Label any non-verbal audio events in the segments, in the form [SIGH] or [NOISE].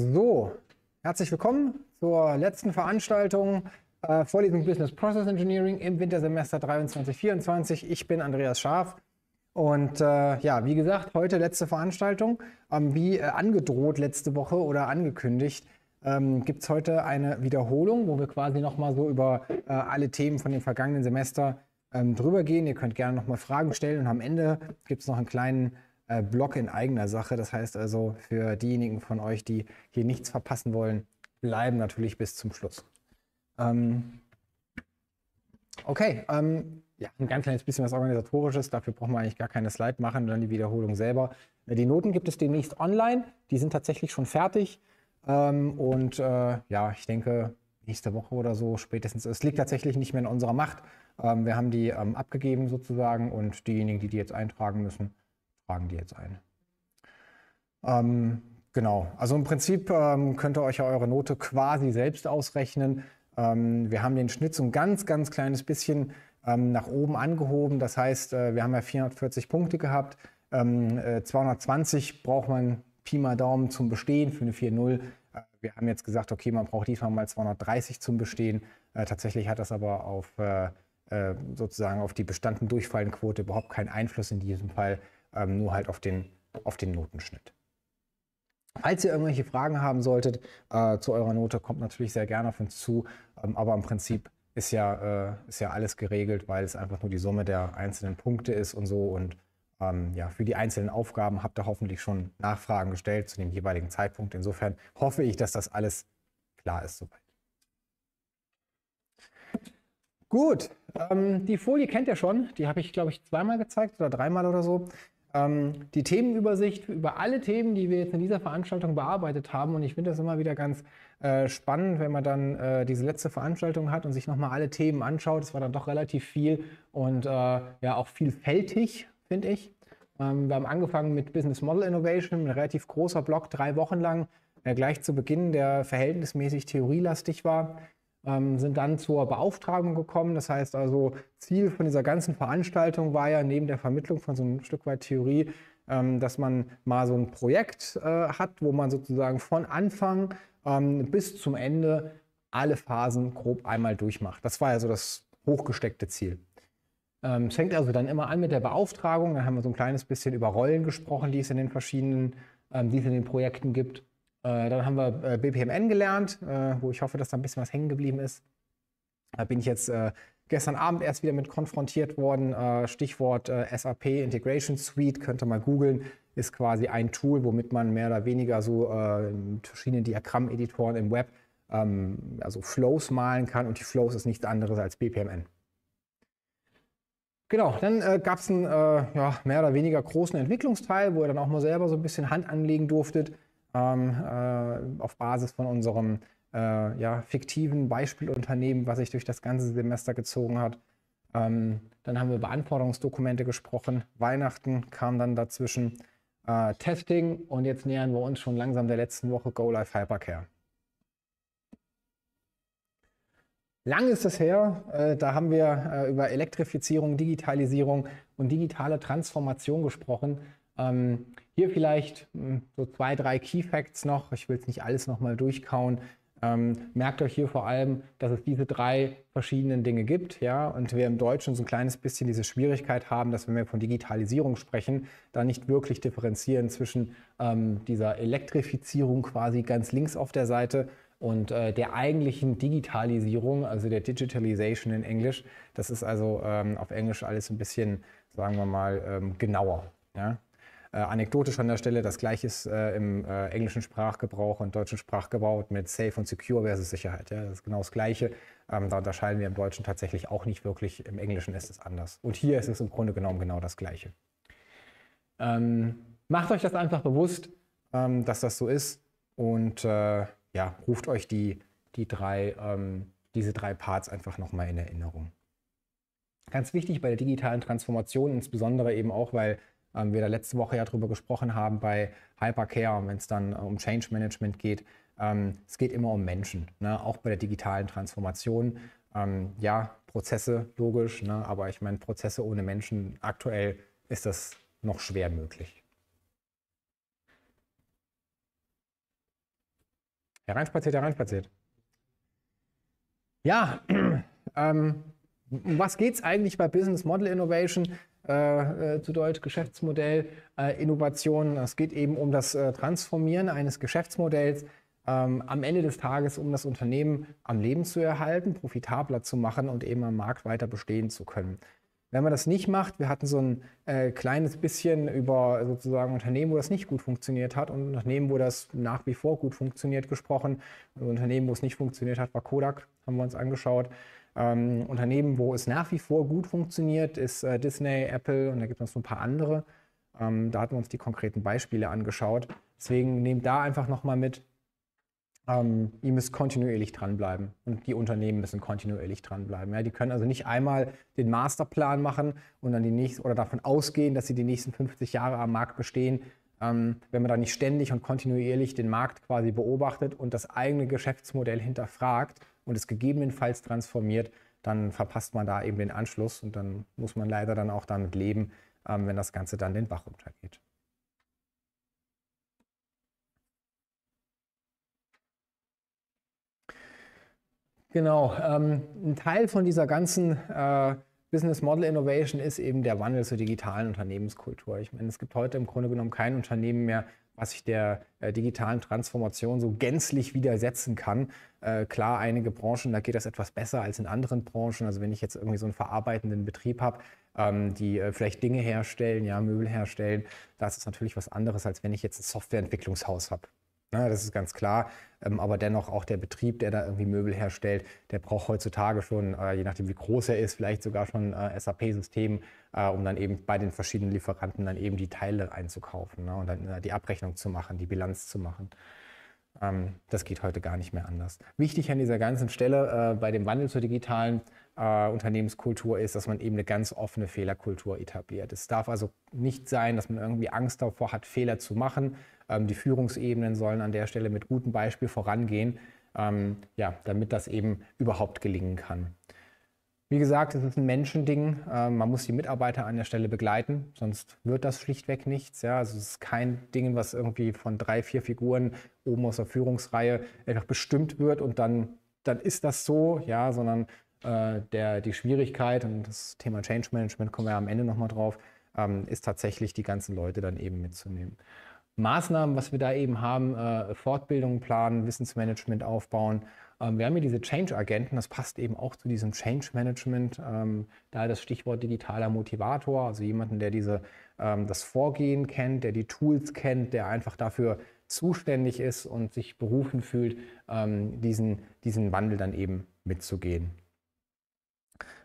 So, herzlich willkommen zur letzten Veranstaltung äh, Vorlesung Business Process Engineering im Wintersemester 23/24. Ich bin Andreas Scharf und äh, ja, wie gesagt, heute letzte Veranstaltung. Ähm, wie äh, angedroht letzte Woche oder angekündigt, ähm, gibt es heute eine Wiederholung, wo wir quasi nochmal so über äh, alle Themen von dem vergangenen Semester ähm, drüber gehen. Ihr könnt gerne nochmal Fragen stellen und am Ende gibt es noch einen kleinen äh, Blog in eigener Sache. Das heißt also, für diejenigen von euch, die hier nichts verpassen wollen, bleiben natürlich bis zum Schluss. Ähm, okay, ähm, ja, ein ganz kleines bisschen was Organisatorisches. Dafür brauchen wir eigentlich gar keine Slide machen, dann die Wiederholung selber. Äh, die Noten gibt es demnächst online. Die sind tatsächlich schon fertig. Ähm, und äh, ja, ich denke, nächste Woche oder so spätestens. Es liegt tatsächlich nicht mehr in unserer Macht. Ähm, wir haben die ähm, abgegeben sozusagen und diejenigen, die die jetzt eintragen müssen, tragen die jetzt ein. Ähm, genau, also im Prinzip ähm, könnt ihr euch ja eure Note quasi selbst ausrechnen. Ähm, wir haben den Schnitt so ein ganz, ganz kleines bisschen ähm, nach oben angehoben. Das heißt, äh, wir haben ja 440 Punkte gehabt. Ähm, äh, 220 braucht man Pi mal Daumen zum Bestehen für eine 4.0. Äh, wir haben jetzt gesagt, okay, man braucht diesmal mal 230 zum Bestehen. Äh, tatsächlich hat das aber auf äh, äh, sozusagen auf die bestandene Durchfallenquote überhaupt keinen Einfluss in diesem Fall ähm, nur halt auf den, auf den Notenschnitt. Falls ihr irgendwelche Fragen haben solltet äh, zu eurer Note, kommt natürlich sehr gerne auf uns zu. Ähm, aber im Prinzip ist ja, äh, ist ja alles geregelt, weil es einfach nur die Summe der einzelnen Punkte ist und so. Und ähm, ja, für die einzelnen Aufgaben habt ihr hoffentlich schon Nachfragen gestellt zu dem jeweiligen Zeitpunkt. Insofern hoffe ich, dass das alles klar ist soweit. Gut, ähm, die Folie kennt ihr schon. Die habe ich, glaube ich, zweimal gezeigt oder dreimal oder so ähm, die Themenübersicht über alle Themen, die wir jetzt in dieser Veranstaltung bearbeitet haben. Und ich finde das immer wieder ganz äh, spannend, wenn man dann äh, diese letzte Veranstaltung hat und sich nochmal alle Themen anschaut. Es war dann doch relativ viel und äh, ja auch vielfältig, finde ich. Ähm, wir haben angefangen mit Business Model Innovation, ein relativ großer Block, drei Wochen lang, gleich zu Beginn, der verhältnismäßig theorielastig war ähm, sind dann zur Beauftragung gekommen. Das heißt also, Ziel von dieser ganzen Veranstaltung war ja neben der Vermittlung von so ein Stück weit Theorie, ähm, dass man mal so ein Projekt äh, hat, wo man sozusagen von Anfang ähm, bis zum Ende alle Phasen grob einmal durchmacht. Das war ja so das hochgesteckte Ziel. Ähm, es fängt also dann immer an mit der Beauftragung. Dann haben wir so ein kleines bisschen über Rollen gesprochen, die es in den verschiedenen, ähm, die es in den Projekten gibt. Äh, dann haben wir äh, BPMN gelernt, äh, wo ich hoffe, dass da ein bisschen was hängen geblieben ist. Da bin ich jetzt äh, gestern Abend erst wieder mit konfrontiert worden. Äh, Stichwort SAP Integration Suite, könnt ihr mal googeln, ist quasi ein Tool, womit man mehr oder weniger so verschiedene Diagrammeditoren im Web, ähm, also Flows malen kann und die Flows ist nichts anderes als BPMN. Genau, dann äh, gab es einen äh, ja, mehr oder weniger großen Entwicklungsteil, wo ihr dann auch mal selber so ein bisschen Hand anlegen durftet ähm, äh, auf Basis von unserem äh, ja, fiktiven Beispielunternehmen, was sich durch das ganze Semester gezogen hat. Ähm, dann haben wir über Anforderungsdokumente gesprochen. Weihnachten kam dann dazwischen. Äh, Testing und jetzt nähern wir uns schon langsam der letzten Woche Go Live Hypercare. Lang ist es her, äh, da haben wir äh, über Elektrifizierung, Digitalisierung und digitale Transformation gesprochen. Ähm, hier vielleicht hm, so zwei, drei Key Facts noch. Ich will es nicht alles nochmal durchkauen. Ähm, merkt euch hier vor allem, dass es diese drei verschiedenen Dinge gibt, ja, und wir im Deutschen so ein kleines bisschen diese Schwierigkeit haben, dass wenn wir von Digitalisierung sprechen, da nicht wirklich differenzieren zwischen ähm, dieser Elektrifizierung quasi ganz links auf der Seite und äh, der eigentlichen Digitalisierung, also der Digitalization in Englisch. Das ist also ähm, auf Englisch alles ein bisschen, sagen wir mal, ähm, genauer. Ja? Äh, anekdotisch an der Stelle, das gleiche ist äh, im äh, englischen Sprachgebrauch und deutschen Sprachgebrauch mit Safe und Secure versus Sicherheit. Ja? Das ist genau das Gleiche. Ähm, da unterscheiden wir im Deutschen tatsächlich auch nicht wirklich. Im Englischen ist es anders. Und hier ist es im Grunde genommen genau das Gleiche. Ähm, macht euch das einfach bewusst, ähm, dass das so ist und äh, ja, ruft euch die, die drei, ähm, diese drei Parts einfach nochmal in Erinnerung. Ganz wichtig bei der digitalen Transformation, insbesondere eben auch, weil ähm, wir da letzte Woche ja drüber gesprochen haben bei Hypercare, wenn es dann äh, um Change Management geht. Ähm, es geht immer um Menschen, ne? auch bei der digitalen Transformation. Ähm, ja, Prozesse, logisch, ne? aber ich meine, Prozesse ohne Menschen, aktuell ist das noch schwer möglich. Hereinspaziert, hereinspaziert. Ja, [CLEARS THROAT] ähm, um was geht es eigentlich bei Business Model Innovation? Äh, äh, zu Deutsch Geschäftsmodell, äh, Innovationen. Es geht eben um das äh, Transformieren eines Geschäftsmodells ähm, am Ende des Tages, um das Unternehmen am Leben zu erhalten, profitabler zu machen und eben am Markt weiter bestehen zu können. Wenn man das nicht macht, wir hatten so ein äh, kleines bisschen über sozusagen Unternehmen, wo das nicht gut funktioniert hat und Unternehmen, wo das nach wie vor gut funktioniert, gesprochen. Also Unternehmen, wo es nicht funktioniert hat, war Kodak, haben wir uns angeschaut. Ähm, Unternehmen, wo es nach wie vor gut funktioniert, ist äh, Disney, Apple und da gibt es noch so ein paar andere. Ähm, da hatten wir uns die konkreten Beispiele angeschaut. Deswegen nehmt da einfach nochmal mit, ähm, ihr müsst kontinuierlich dranbleiben und die Unternehmen müssen kontinuierlich dranbleiben. Ja, die können also nicht einmal den Masterplan machen und dann die nächsten oder davon ausgehen, dass sie die nächsten 50 Jahre am Markt bestehen, ähm, wenn man da nicht ständig und kontinuierlich den Markt quasi beobachtet und das eigene Geschäftsmodell hinterfragt und es gegebenenfalls transformiert, dann verpasst man da eben den Anschluss und dann muss man leider dann auch damit leben, ähm, wenn das Ganze dann den Bach runtergeht. Genau, ähm, ein Teil von dieser ganzen äh, Business Model Innovation ist eben der Wandel zur digitalen Unternehmenskultur. Ich meine, es gibt heute im Grunde genommen kein Unternehmen mehr, was sich der äh, digitalen Transformation so gänzlich widersetzen kann. Äh, klar, einige Branchen, da geht das etwas besser als in anderen Branchen. Also wenn ich jetzt irgendwie so einen verarbeitenden Betrieb habe, ähm, die äh, vielleicht Dinge herstellen, ja, Möbel herstellen, da ist es natürlich was anderes, als wenn ich jetzt ein Softwareentwicklungshaus habe. Ja, das ist ganz klar. Ähm, aber dennoch auch der Betrieb, der da irgendwie Möbel herstellt, der braucht heutzutage schon, äh, je nachdem wie groß er ist, vielleicht sogar schon äh, SAP-System, äh, um dann eben bei den verschiedenen Lieferanten dann eben die Teile einzukaufen ne? und dann äh, die Abrechnung zu machen, die Bilanz zu machen. Ähm, das geht heute gar nicht mehr anders. Wichtig an dieser ganzen Stelle äh, bei dem Wandel zur digitalen äh, Unternehmenskultur ist, dass man eben eine ganz offene Fehlerkultur etabliert. Es darf also nicht sein, dass man irgendwie Angst davor hat, Fehler zu machen. Ähm, die Führungsebenen sollen an der Stelle mit gutem Beispiel vorangehen, ähm, ja, damit das eben überhaupt gelingen kann. Wie gesagt, es ist ein Menschending. Ähm, man muss die Mitarbeiter an der Stelle begleiten, sonst wird das schlichtweg nichts. Ja, also es ist kein Ding, was irgendwie von drei, vier Figuren oben aus der Führungsreihe einfach bestimmt wird und dann, dann ist das so, ja, sondern äh, der, die Schwierigkeit und das Thema Change Management kommen wir ja am Ende nochmal drauf, ähm, ist tatsächlich die ganzen Leute dann eben mitzunehmen. Maßnahmen, was wir da eben haben, äh, Fortbildungen planen, Wissensmanagement aufbauen, ähm, wir haben hier diese Change-Agenten, das passt eben auch zu diesem Change-Management, ähm, da das Stichwort digitaler Motivator, also jemanden, der diese, ähm, das Vorgehen kennt, der die Tools kennt, der einfach dafür zuständig ist und sich berufen fühlt, diesen, diesen Wandel dann eben mitzugehen.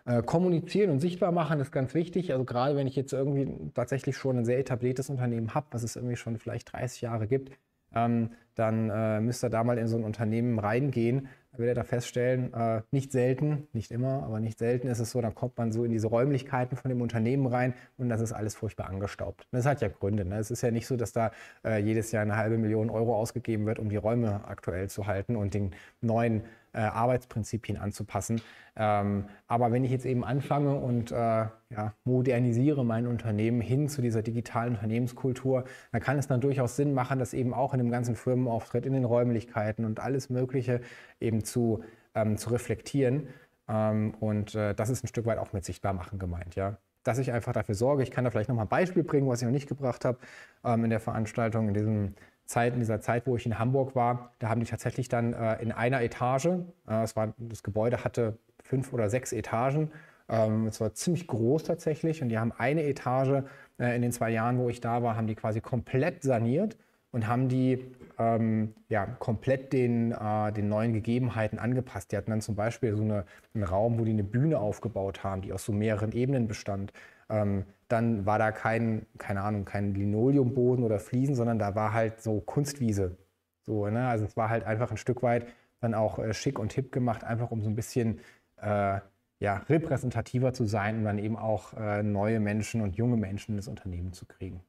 Äh, kommunizieren und sichtbar machen ist ganz wichtig. Also gerade wenn ich jetzt irgendwie tatsächlich schon ein sehr etabliertes Unternehmen habe, was es irgendwie schon vielleicht 30 Jahre gibt, ähm, dann äh, müsst ihr da mal in so ein Unternehmen reingehen. Da werdet ihr da feststellen, äh, nicht selten, nicht immer, aber nicht selten ist es so, dann kommt man so in diese Räumlichkeiten von dem Unternehmen rein und das ist alles furchtbar angestaubt. das hat ja Gründe. Ne? Es ist ja nicht so, dass da äh, jedes Jahr eine halbe Million Euro ausgegeben wird, um die Räume aktuell zu halten und den neuen äh, Arbeitsprinzipien anzupassen. Ähm, aber wenn ich jetzt eben anfange und äh, ja, modernisiere mein Unternehmen hin zu dieser digitalen Unternehmenskultur, dann kann es dann durchaus Sinn machen, das eben auch in dem ganzen Firmenauftritt, in den Räumlichkeiten und alles Mögliche eben zu, ähm, zu reflektieren. Ähm, und äh, das ist ein Stück weit auch mit sichtbar machen gemeint, ja dass ich einfach dafür sorge. Ich kann da vielleicht nochmal ein Beispiel bringen, was ich noch nicht gebracht habe ähm, in der Veranstaltung, in diesem Zeit, in dieser Zeit, wo ich in Hamburg war, da haben die tatsächlich dann äh, in einer Etage, äh, das, war, das Gebäude hatte fünf oder sechs Etagen, ähm, es war ziemlich groß tatsächlich und die haben eine Etage äh, in den zwei Jahren, wo ich da war, haben die quasi komplett saniert und haben die ähm, ja, komplett den, äh, den neuen Gegebenheiten angepasst. Die hatten dann zum Beispiel so eine, einen Raum, wo die eine Bühne aufgebaut haben, die aus so mehreren Ebenen bestand. Ähm, dann war da kein, keine Ahnung, kein Linoleumboden oder Fliesen, sondern da war halt so Kunstwiese. So, ne? Also es war halt einfach ein Stück weit dann auch äh, schick und hip gemacht, einfach um so ein bisschen äh, ja, repräsentativer zu sein und dann eben auch äh, neue Menschen und junge Menschen ins Unternehmen zu kriegen.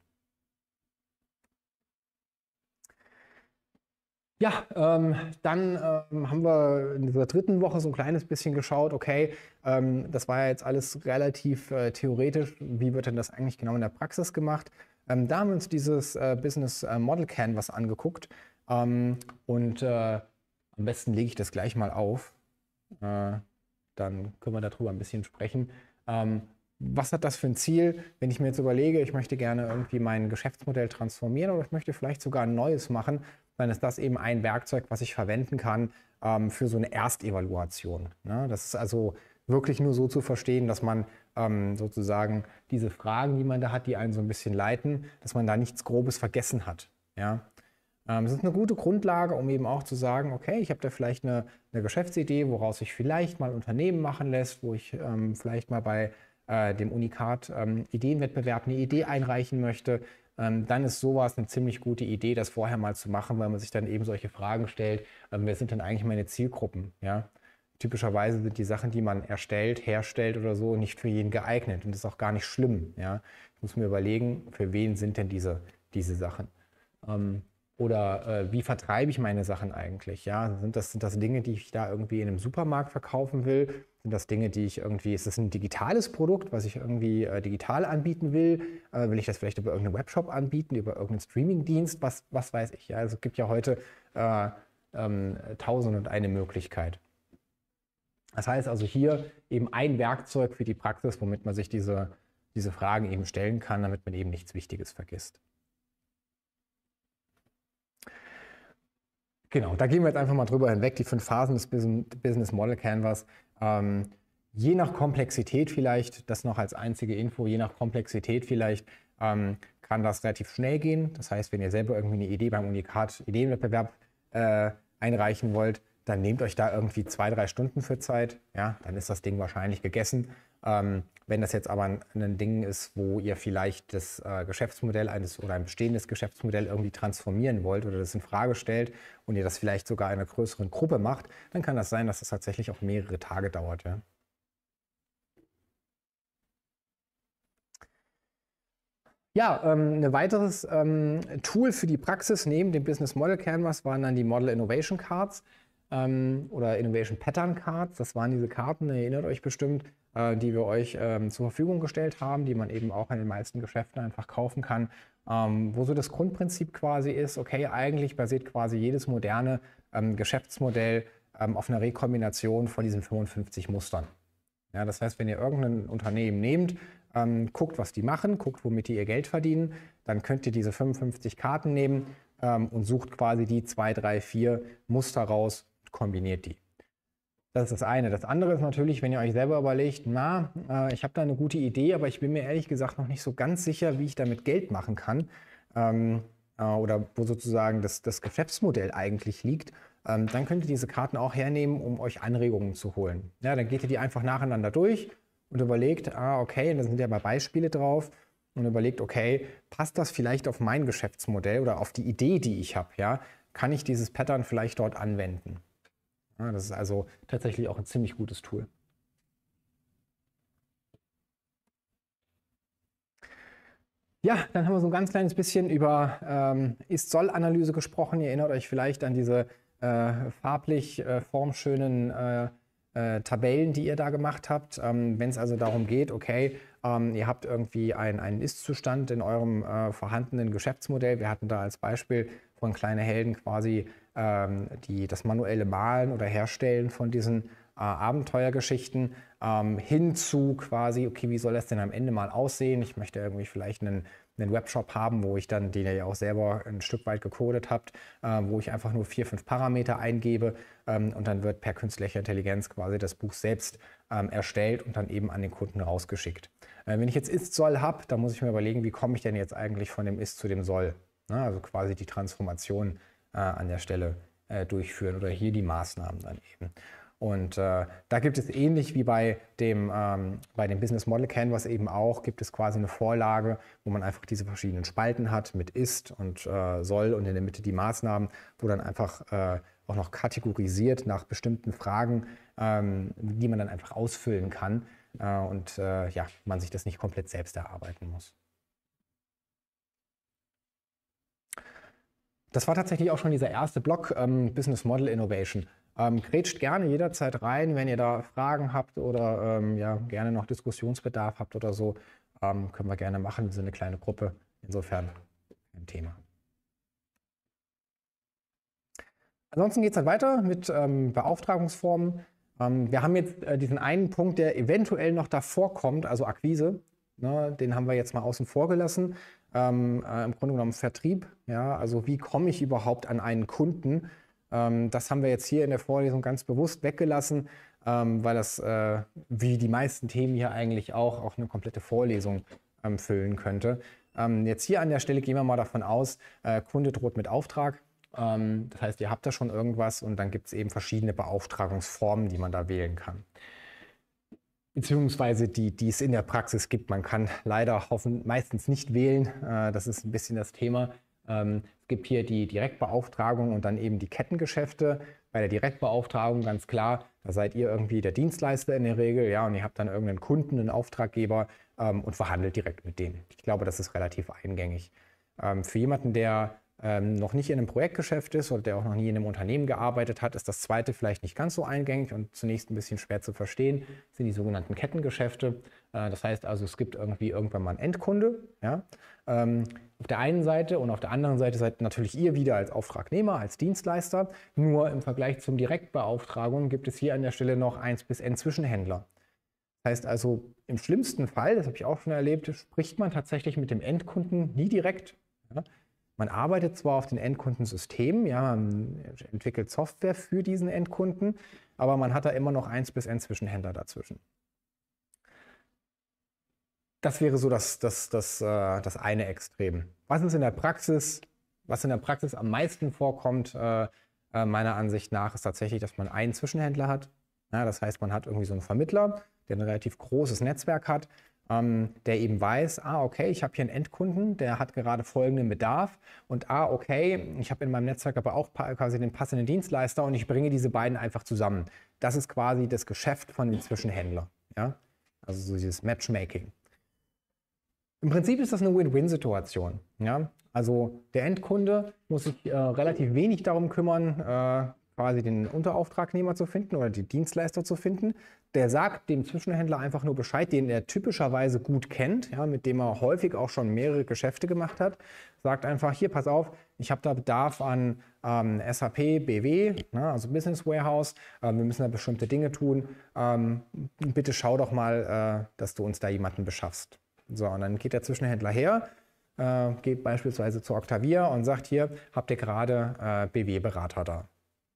Ja, ähm, dann ähm, haben wir in dieser dritten Woche so ein kleines bisschen geschaut, okay, ähm, das war ja jetzt alles relativ äh, theoretisch, wie wird denn das eigentlich genau in der Praxis gemacht? Ähm, da haben wir uns dieses äh, Business äh, Model Canvas angeguckt ähm, und äh, am besten lege ich das gleich mal auf, äh, dann können wir darüber ein bisschen sprechen. Ähm, was hat das für ein Ziel, wenn ich mir jetzt überlege, ich möchte gerne irgendwie mein Geschäftsmodell transformieren oder ich möchte vielleicht sogar ein neues machen, dann ist das eben ein Werkzeug, was ich verwenden kann ähm, für so eine Erstevaluation. Ne? Das ist also wirklich nur so zu verstehen, dass man ähm, sozusagen diese Fragen, die man da hat, die einen so ein bisschen leiten, dass man da nichts Grobes vergessen hat. Ja? Ähm, es ist eine gute Grundlage, um eben auch zu sagen, okay, ich habe da vielleicht eine, eine Geschäftsidee, woraus sich vielleicht mal ein Unternehmen machen lässt, wo ich ähm, vielleicht mal bei äh, dem Unikat ähm, Ideenwettbewerb eine Idee einreichen möchte, ähm, dann ist sowas eine ziemlich gute Idee, das vorher mal zu machen, weil man sich dann eben solche Fragen stellt, ähm, wer sind denn eigentlich meine Zielgruppen? Ja? Typischerweise sind die Sachen, die man erstellt, herstellt oder so, nicht für jeden geeignet und das ist auch gar nicht schlimm. Ja? Ich muss mir überlegen, für wen sind denn diese, diese Sachen? Ähm, oder äh, wie vertreibe ich meine Sachen eigentlich? Ja? Sind, das, sind das Dinge, die ich da irgendwie in einem Supermarkt verkaufen will? Sind das Dinge, die ich irgendwie, ist das ein digitales Produkt, was ich irgendwie äh, digital anbieten will? Äh, will ich das vielleicht über irgendeinen Webshop anbieten, über irgendeinen Streamingdienst? Was, was weiß ich? Ja? Also es gibt ja heute äh, ähm, tausend und eine Möglichkeit. Das heißt also hier eben ein Werkzeug für die Praxis, womit man sich diese, diese Fragen eben stellen kann, damit man eben nichts Wichtiges vergisst. Genau, da gehen wir jetzt einfach mal drüber hinweg, die fünf Phasen des Business Model Canvas. Ähm, je nach Komplexität vielleicht, das noch als einzige Info, je nach Komplexität vielleicht ähm, kann das relativ schnell gehen. Das heißt, wenn ihr selber irgendwie eine Idee beim Unikat Ideenwettbewerb äh, einreichen wollt, dann nehmt euch da irgendwie zwei, drei Stunden für Zeit. Ja, dann ist das Ding wahrscheinlich gegessen. Ähm, wenn das jetzt aber ein, ein, Ding ist, wo ihr vielleicht das äh, Geschäftsmodell eines oder ein bestehendes Geschäftsmodell irgendwie transformieren wollt oder das in Frage stellt und ihr das vielleicht sogar einer größeren Gruppe macht, dann kann das sein, dass das tatsächlich auch mehrere Tage dauert. Ja? Ja, ähm, ein weiteres ähm, Tool für die Praxis neben dem Business Model Canvas waren dann die Model Innovation Cards ähm, oder Innovation Pattern Cards. Das waren diese Karten, ihr erinnert euch bestimmt, äh, die wir euch ähm, zur Verfügung gestellt haben, die man eben auch in den meisten Geschäften einfach kaufen kann. Ähm, wo so das Grundprinzip quasi ist, okay, eigentlich basiert quasi jedes moderne ähm, Geschäftsmodell ähm, auf einer Rekombination von diesen 55 Mustern. Ja, das heißt, wenn ihr irgendein Unternehmen nehmt, ähm, guckt, was die machen, guckt, womit die ihr Geld verdienen, dann könnt ihr diese 55 Karten nehmen ähm, und sucht quasi die zwei, drei, vier Muster raus, kombiniert die. Das ist das eine. Das andere ist natürlich, wenn ihr euch selber überlegt, na, äh, ich habe da eine gute Idee, aber ich bin mir ehrlich gesagt noch nicht so ganz sicher, wie ich damit Geld machen kann ähm, äh, oder wo sozusagen das, das Geschäftsmodell eigentlich liegt, ähm, dann könnt ihr diese Karten auch hernehmen, um euch Anregungen zu holen. Ja, dann geht ihr die einfach nacheinander durch und überlegt, ah, okay, da sind ja mal Beispiele drauf und überlegt, okay, passt das vielleicht auf mein Geschäftsmodell oder auf die Idee, die ich habe? Ja? Kann ich dieses Pattern vielleicht dort anwenden? Ja, das ist also tatsächlich auch ein ziemlich gutes Tool. Ja, dann haben wir so ein ganz kleines bisschen über ähm, Ist-Soll-Analyse gesprochen. Ihr erinnert euch vielleicht an diese äh, farblich äh, formschönen äh, äh Tabellen, die ihr da gemacht habt. Ähm, Wenn es also darum geht, okay, ähm, ihr habt irgendwie ein, einen Ist-Zustand in eurem äh, vorhandenen Geschäftsmodell. Wir hatten da als Beispiel von kleine Helden quasi ähm, die, das manuelle Malen oder Herstellen von diesen äh, Abenteuergeschichten ähm, hin zu quasi, okay, wie soll das denn am Ende mal aussehen? Ich möchte irgendwie vielleicht einen, einen Webshop haben, wo ich dann, den ihr ja auch selber ein Stück weit gecodet habt, äh, wo ich einfach nur vier, fünf Parameter eingebe ähm, und dann wird per künstlicher Intelligenz quasi das Buch selbst ähm, erstellt und dann eben an den Kunden rausgeschickt. Äh, wenn ich jetzt Ist-Soll habe, dann muss ich mir überlegen, wie komme ich denn jetzt eigentlich von dem Ist zu dem Soll? Ne? Also quasi die Transformation äh, an der Stelle äh, durchführen oder hier die Maßnahmen dann eben. Und äh, da gibt es ähnlich wie bei dem, ähm, bei dem Business Model Canvas eben auch, gibt es quasi eine Vorlage, wo man einfach diese verschiedenen Spalten hat mit ist und äh, soll und in der Mitte die Maßnahmen, wo dann einfach äh, auch noch kategorisiert nach bestimmten Fragen, ähm, die man dann einfach ausfüllen kann äh, und äh, ja, man sich das nicht komplett selbst erarbeiten muss. Das war tatsächlich auch schon dieser erste Blog, ähm, Business Model Innovation. Ähm, grätscht gerne jederzeit rein, wenn ihr da Fragen habt oder ähm, ja, gerne noch Diskussionsbedarf habt oder so. Ähm, können wir gerne machen. Wir sind eine kleine Gruppe. Insofern ein Thema. Ansonsten geht es dann weiter mit ähm, Beauftragungsformen. Ähm, wir haben jetzt äh, diesen einen Punkt, der eventuell noch davor kommt, also Akquise. Ne, den haben wir jetzt mal außen vor gelassen ähm, äh, im Grunde genommen Vertrieb. Ja? Also wie komme ich überhaupt an einen Kunden? Ähm, das haben wir jetzt hier in der Vorlesung ganz bewusst weggelassen, ähm, weil das, äh, wie die meisten Themen hier eigentlich auch, auch eine komplette Vorlesung ähm, füllen könnte. Ähm, jetzt hier an der Stelle gehen wir mal davon aus, äh, Kunde droht mit Auftrag. Ähm, das heißt, ihr habt da schon irgendwas und dann gibt es eben verschiedene Beauftragungsformen, die man da wählen kann beziehungsweise die, die es in der Praxis gibt. Man kann leider hoffen, meistens nicht wählen. Äh, das ist ein bisschen das Thema. Ähm, es gibt hier die Direktbeauftragung und dann eben die Kettengeschäfte. Bei der Direktbeauftragung ganz klar, da seid ihr irgendwie der Dienstleister in der Regel, ja, und ihr habt dann irgendeinen Kunden, einen Auftraggeber ähm, und verhandelt direkt mit denen. Ich glaube, das ist relativ eingängig. Ähm, für jemanden, der ähm, noch nicht in einem Projektgeschäft ist oder der auch noch nie in einem Unternehmen gearbeitet hat, ist das zweite vielleicht nicht ganz so eingängig und zunächst ein bisschen schwer zu verstehen, sind die sogenannten Kettengeschäfte. Äh, das heißt also, es gibt irgendwie irgendwann mal einen Endkunde. Ja? Ähm, auf der einen Seite und auf der anderen Seite seid natürlich ihr wieder als Auftragnehmer, als Dienstleister. Nur im Vergleich zum Direktbeauftragung gibt es hier an der Stelle noch 1 bis N Zwischenhändler. Das heißt also, im schlimmsten Fall, das habe ich auch schon erlebt, spricht man tatsächlich mit dem Endkunden nie direkt. Ja? Man arbeitet zwar auf den Endkundensystemen, ja, man entwickelt Software für diesen Endkunden, aber man hat da immer noch eins bis n Zwischenhändler dazwischen. Das wäre so das, das, das, äh, das eine Extrem. Was ist in der Praxis, was in der Praxis am meisten vorkommt, äh, äh, meiner Ansicht nach, ist tatsächlich, dass man einen Zwischenhändler hat. Ja, das heißt, man hat irgendwie so einen Vermittler, der ein relativ großes Netzwerk hat, ähm, der eben weiß, ah, okay, ich habe hier einen Endkunden, der hat gerade folgenden Bedarf und ah, okay, ich habe in meinem Netzwerk aber auch quasi den passenden Dienstleister und ich bringe diese beiden einfach zusammen. Das ist quasi das Geschäft von den Zwischenhändlern. Ja? Also so dieses Matchmaking. Im Prinzip ist das eine Win-Win-Situation. Ja? Also der Endkunde muss sich äh, relativ wenig darum kümmern, äh, quasi den Unterauftragnehmer zu finden oder die Dienstleister zu finden, der sagt dem Zwischenhändler einfach nur Bescheid, den er typischerweise gut kennt, ja, mit dem er häufig auch schon mehrere Geschäfte gemacht hat, sagt einfach, hier, pass auf, ich habe da Bedarf an ähm, SAP, BW, ne, also Business Warehouse, äh, wir müssen da bestimmte Dinge tun, ähm, bitte schau doch mal, äh, dass du uns da jemanden beschaffst. So, und dann geht der Zwischenhändler her, äh, geht beispielsweise zu Octavia und sagt, hier, habt ihr gerade äh, BW-Berater da?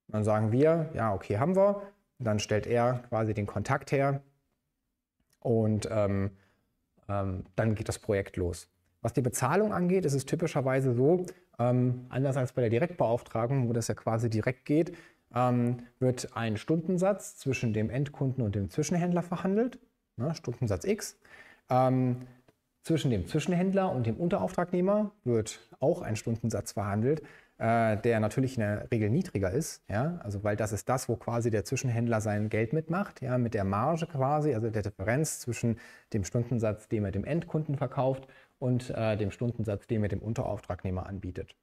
Dann sagen wir, ja, okay, haben wir dann stellt er quasi den Kontakt her und ähm, ähm, dann geht das Projekt los. Was die Bezahlung angeht, ist es typischerweise so, ähm, anders als bei der Direktbeauftragung, wo das ja quasi direkt geht, ähm, wird ein Stundensatz zwischen dem Endkunden und dem Zwischenhändler verhandelt, ne, Stundensatz X. Ähm, zwischen dem Zwischenhändler und dem Unterauftragnehmer wird auch ein Stundensatz verhandelt. Äh, der natürlich in der Regel niedriger ist, ja, also weil das ist das, wo quasi der Zwischenhändler sein Geld mitmacht, ja, mit der Marge quasi, also der Differenz zwischen dem Stundensatz, den er dem Endkunden verkauft und äh, dem Stundensatz, den er dem Unterauftragnehmer anbietet.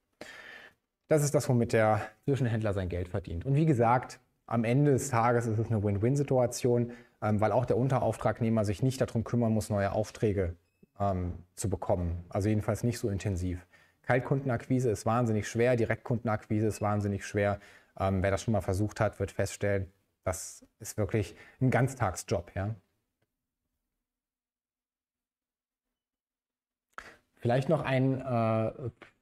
Das ist das, womit der Zwischenhändler sein Geld verdient. Und wie gesagt, am Ende des Tages ist es eine Win-Win-Situation, ähm, weil auch der Unterauftragnehmer sich nicht darum kümmern muss, neue Aufträge ähm, zu bekommen. Also jedenfalls nicht so intensiv. Kaltkundenakquise ist wahnsinnig schwer, Direktkundenakquise ist wahnsinnig schwer. Ähm, wer das schon mal versucht hat, wird feststellen, das ist wirklich ein Ganztagsjob. Ja? Vielleicht noch ein äh,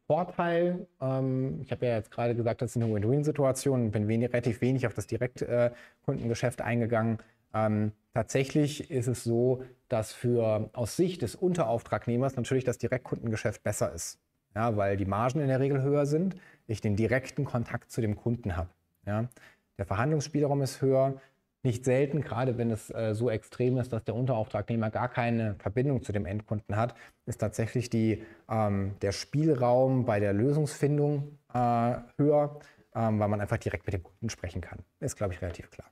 Vorteil, ähm, ich habe ja jetzt gerade gesagt, das ist eine Win-Win-Situation und bin wenig, relativ wenig auf das Direktkundengeschäft äh, eingegangen. Ähm, tatsächlich ist es so, dass für aus Sicht des Unterauftragnehmers natürlich das Direktkundengeschäft besser ist ja, weil die Margen in der Regel höher sind, ich den direkten Kontakt zu dem Kunden habe. Ja. Der Verhandlungsspielraum ist höher, nicht selten, gerade wenn es äh, so extrem ist, dass der Unterauftragnehmer gar keine Verbindung zu dem Endkunden hat, ist tatsächlich die, ähm, der Spielraum bei der Lösungsfindung äh, höher, ähm, weil man einfach direkt mit dem Kunden sprechen kann. Ist, glaube ich, relativ klar.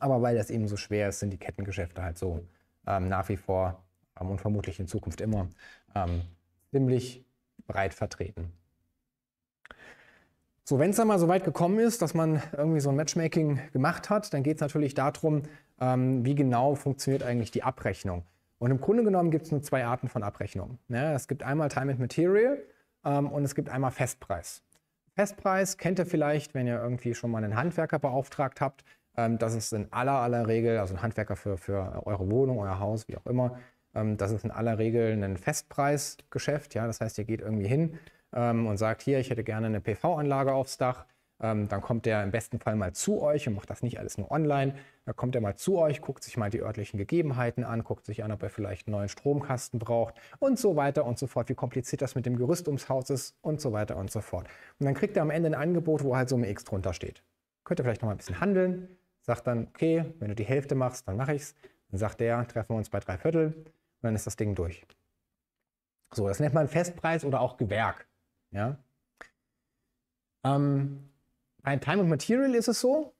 Aber weil das eben so schwer ist, sind die Kettengeschäfte halt so ähm, nach wie vor und vermutlich in Zukunft immer ähm, ziemlich breit vertreten. So, wenn es dann mal so weit gekommen ist, dass man irgendwie so ein Matchmaking gemacht hat, dann geht es natürlich darum, ähm, wie genau funktioniert eigentlich die Abrechnung. Und im Grunde genommen gibt es nur zwei Arten von Abrechnung. Ja, ne? es gibt einmal Time and Material ähm, und es gibt einmal Festpreis. Festpreis kennt ihr vielleicht, wenn ihr irgendwie schon mal einen Handwerker beauftragt habt. Ähm, das ist in aller aller Regel, also ein Handwerker für, für eure Wohnung, euer Haus, wie auch immer, ähm, das ist in aller Regel ein Festpreisgeschäft. Ja? Das heißt, ihr geht irgendwie hin ähm, und sagt, hier, ich hätte gerne eine PV-Anlage aufs Dach. Ähm, dann kommt der im besten Fall mal zu euch und macht das nicht alles nur online. Da kommt er mal zu euch, guckt sich mal die örtlichen Gegebenheiten an, guckt sich an, ob er vielleicht einen neuen Stromkasten braucht und so weiter und so fort, wie kompliziert das mit dem Gerüst ums Haus ist und so weiter und so fort. Und dann kriegt er am Ende ein Angebot, wo halt so ein X drunter steht. Könnt ihr vielleicht noch mal ein bisschen handeln, sagt dann, okay, wenn du die Hälfte machst, dann mache ich's. Dann sagt der, treffen wir uns bei drei Viertel. Und dann ist das Ding durch. So, das nennt man Festpreis oder auch Gewerk. Ja? Ähm, bei Time and Material ist es so,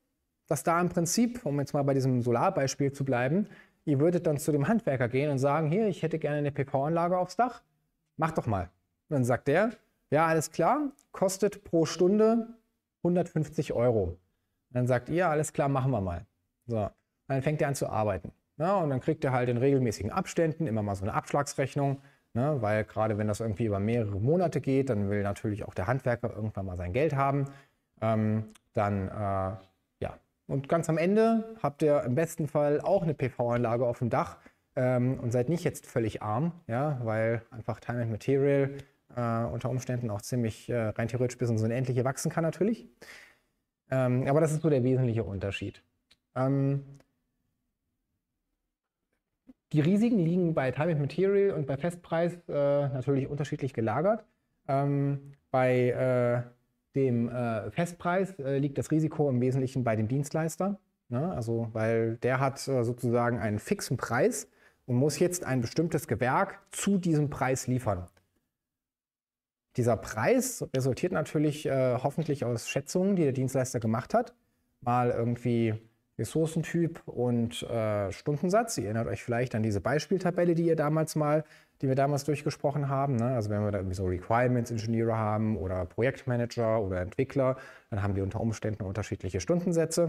dass da im Prinzip, um jetzt mal bei diesem Solarbeispiel zu bleiben, ihr würdet dann zu dem Handwerker gehen und sagen, hier, ich hätte gerne eine PV-Anlage aufs Dach, mach doch mal. Und dann sagt der, ja, alles klar, kostet pro Stunde 150 Euro. Und dann sagt ihr, alles klar, machen wir mal. So, dann fängt er an zu arbeiten. Ja, und dann kriegt er halt in regelmäßigen Abständen immer mal so eine Abschlagsrechnung, ne, weil gerade wenn das irgendwie über mehrere Monate geht, dann will natürlich auch der Handwerker irgendwann mal sein Geld haben. Ähm, dann, äh, ja. Und ganz am Ende habt ihr im besten Fall auch eine PV-Anlage auf dem Dach ähm, und seid nicht jetzt völlig arm, ja, weil einfach Time and Material äh, unter Umständen auch ziemlich äh, rein theoretisch bis ins Unendliche wachsen kann natürlich. Ähm, aber das ist so der wesentliche Unterschied. Ähm, die Risiken liegen bei Time and Material und bei Festpreis äh, natürlich unterschiedlich gelagert. Ähm, bei äh, dem äh, Festpreis äh, liegt das Risiko im Wesentlichen bei dem Dienstleister. Ne? Also, weil der hat äh, sozusagen einen fixen Preis und muss jetzt ein bestimmtes Gewerk zu diesem Preis liefern. Dieser Preis resultiert natürlich äh, hoffentlich aus Schätzungen, die der Dienstleister gemacht hat. Mal irgendwie Ressourcentyp und äh, Stundensatz. Ihr erinnert euch vielleicht an diese Beispieltabelle, die ihr damals mal, die wir damals durchgesprochen haben. Ne? Also wenn wir da irgendwie so Requirements-Ingenieure haben oder Projektmanager oder Entwickler, dann haben die unter Umständen unterschiedliche Stundensätze.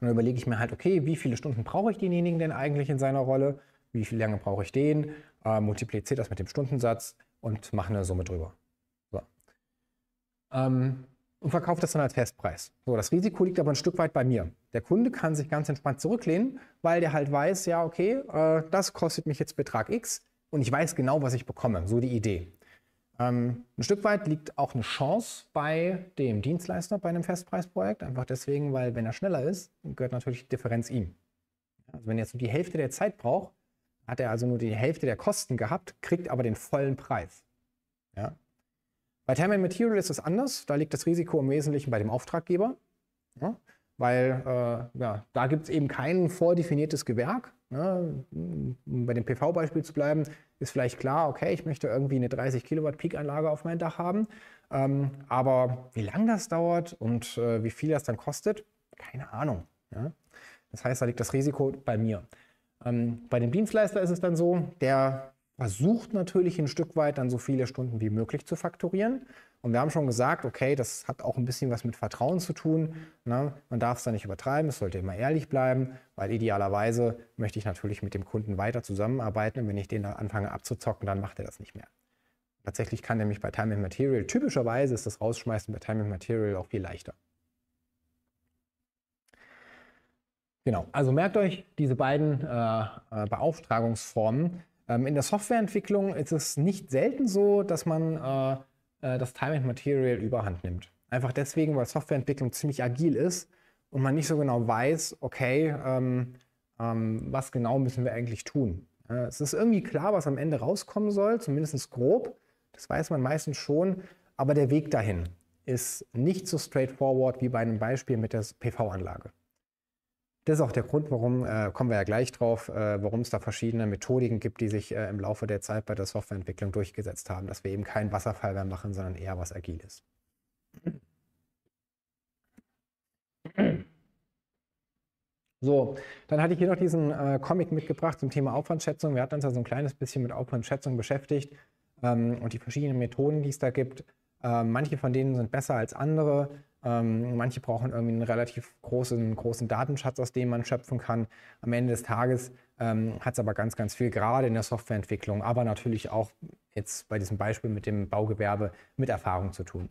Und dann überlege ich mir halt, okay, wie viele Stunden brauche ich denjenigen denn eigentlich in seiner Rolle? Wie viel lange brauche ich den? Äh, multipliziere das mit dem Stundensatz und mache eine Summe drüber. So. Ähm, und verkaufe das dann als Festpreis. So, das Risiko liegt aber ein Stück weit bei mir. Der Kunde kann sich ganz entspannt zurücklehnen, weil der halt weiß, ja, okay, äh, das kostet mich jetzt Betrag X und ich weiß genau, was ich bekomme. So die Idee. Ähm, ein Stück weit liegt auch eine Chance bei dem Dienstleister bei einem Festpreisprojekt, einfach deswegen, weil wenn er schneller ist, gehört natürlich die Differenz ihm. Also wenn er jetzt nur die Hälfte der Zeit braucht, hat er also nur die Hälfte der Kosten gehabt, kriegt aber den vollen Preis. Ja? Bei Time and Material ist es anders. Da liegt das Risiko im Wesentlichen bei dem Auftraggeber. Ja? Weil äh, ja, da gibt es eben kein vordefiniertes Gewerk. Ne? Um bei dem PV-Beispiel zu bleiben, ist vielleicht klar, okay, ich möchte irgendwie eine 30 Kilowatt Peak-Anlage auf mein Dach haben. Ähm, aber wie lange das dauert und äh, wie viel das dann kostet, keine Ahnung. Ja? Das heißt, da liegt das Risiko bei mir. Ähm, bei dem Dienstleister ist es dann so, der versucht natürlich ein Stück weit dann so viele Stunden wie möglich zu faktorieren. Und wir haben schon gesagt, okay, das hat auch ein bisschen was mit Vertrauen zu tun. Ne? Man darf es da nicht übertreiben, es sollte immer ehrlich bleiben, weil idealerweise möchte ich natürlich mit dem Kunden weiter zusammenarbeiten und wenn ich den da anfange abzuzocken, dann macht er das nicht mehr. Tatsächlich kann nämlich bei Time and Material, typischerweise ist das Rausschmeißen bei Time and Material auch viel leichter. Genau, also merkt euch diese beiden äh, äh Beauftragungsformen. Ähm, in der Softwareentwicklung ist es nicht selten so, dass man äh, äh, das Time and Material überhand nimmt. Einfach deswegen, weil Softwareentwicklung ziemlich agil ist und man nicht so genau weiß, okay, ähm, ähm, was genau müssen wir eigentlich tun. Äh, es ist irgendwie klar, was am Ende rauskommen soll, zumindest grob. Das weiß man meistens schon, aber der Weg dahin ist nicht so straightforward wie bei einem Beispiel mit der PV-Anlage. Das ist auch der Grund, warum, äh, kommen wir ja gleich drauf, äh, warum es da verschiedene Methodiken gibt, die sich äh, im Laufe der Zeit bei der Softwareentwicklung durchgesetzt haben, dass wir eben keinen Wasserfall mehr machen, sondern eher was Agiles. So, dann hatte ich hier noch diesen äh, Comic mitgebracht zum Thema Aufwandschätzung. Wir hatten uns ja so ein kleines bisschen mit Aufwandschätzung beschäftigt ähm, und die verschiedenen Methoden, die es da gibt. Ähm, manche von denen sind besser als andere. Ähm, manche brauchen irgendwie einen relativ großen, großen Datenschatz, aus dem man schöpfen kann. Am Ende des Tages ähm, hat es aber ganz, ganz viel, gerade in der Softwareentwicklung, aber natürlich auch jetzt bei diesem Beispiel mit dem Baugewerbe mit Erfahrung zu tun.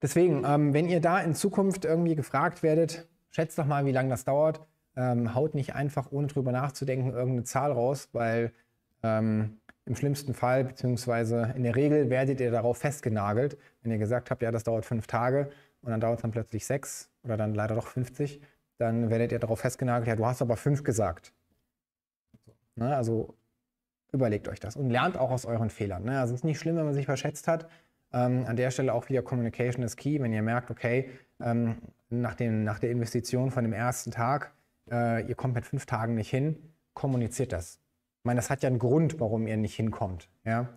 Deswegen, ähm, wenn ihr da in Zukunft irgendwie gefragt werdet, schätzt doch mal, wie lange das dauert. Ähm, haut nicht einfach, ohne drüber nachzudenken, irgendeine Zahl raus, weil ähm, im schlimmsten Fall, beziehungsweise in der Regel, werdet ihr darauf festgenagelt, wenn ihr gesagt habt, ja, das dauert fünf Tage und dann dauert es dann plötzlich sechs oder dann leider doch 50, dann werdet ihr darauf festgenagelt, ja, du hast aber fünf gesagt. Ne, also überlegt euch das und lernt auch aus euren Fehlern. Ne? Also es ist nicht schlimm, wenn man sich verschätzt hat. Ähm, an der Stelle auch wieder Communication is key, wenn ihr merkt, okay, ähm, nach, dem, nach der Investition von dem ersten Tag, äh, ihr kommt mit fünf Tagen nicht hin, kommuniziert das. Ich meine, das hat ja einen Grund, warum ihr nicht hinkommt. Ja?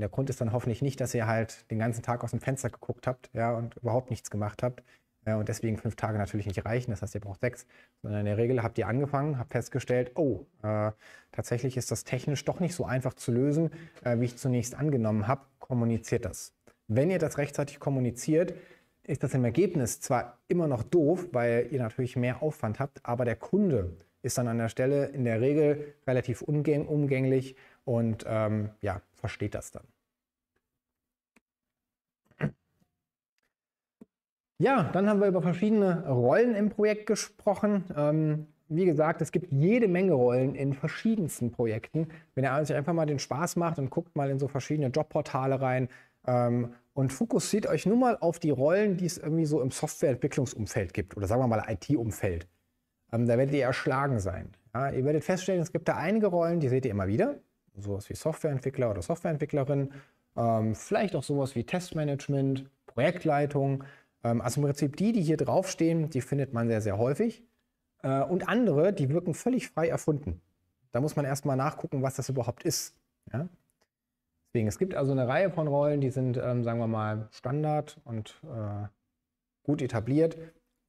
Der Grund ist dann hoffentlich nicht, dass ihr halt den ganzen Tag aus dem Fenster geguckt habt ja, und überhaupt nichts gemacht habt ja, äh, und deswegen fünf Tage natürlich nicht reichen. Das heißt, ihr braucht sechs. Sondern in der Regel habt ihr angefangen, habt festgestellt, oh, äh, tatsächlich ist das technisch doch nicht so einfach zu lösen, äh, wie ich zunächst angenommen habe. Kommuniziert das. Wenn ihr das rechtzeitig kommuniziert, ist das im Ergebnis zwar immer noch doof, weil ihr natürlich mehr Aufwand habt, aber der Kunde, ist dann an der Stelle in der Regel relativ umgänglich und ähm, ja, versteht das dann. Ja, dann haben wir über verschiedene Rollen im Projekt gesprochen. Ähm, wie gesagt, es gibt jede Menge Rollen in verschiedensten Projekten. Wenn ihr euch also einfach mal den Spaß macht und guckt mal in so verschiedene Jobportale rein ähm, und fokussiert euch nur mal auf die Rollen, die es irgendwie so im Softwareentwicklungsumfeld gibt oder sagen wir mal IT-Umfeld. Ähm, da werdet ihr erschlagen sein. Ja, ihr werdet feststellen, es gibt da einige Rollen, die seht ihr immer wieder. Sowas wie Softwareentwickler oder Softwareentwicklerin, ähm, vielleicht auch sowas wie Testmanagement, Projektleitung. Ähm, also im Prinzip die, die hier draufstehen, die findet man sehr, sehr häufig. Äh, und andere, die wirken völlig frei erfunden. Da muss man erstmal nachgucken, was das überhaupt ist. Ja? Deswegen, es gibt also eine Reihe von Rollen, die sind, ähm, sagen wir mal, Standard und äh, gut etabliert.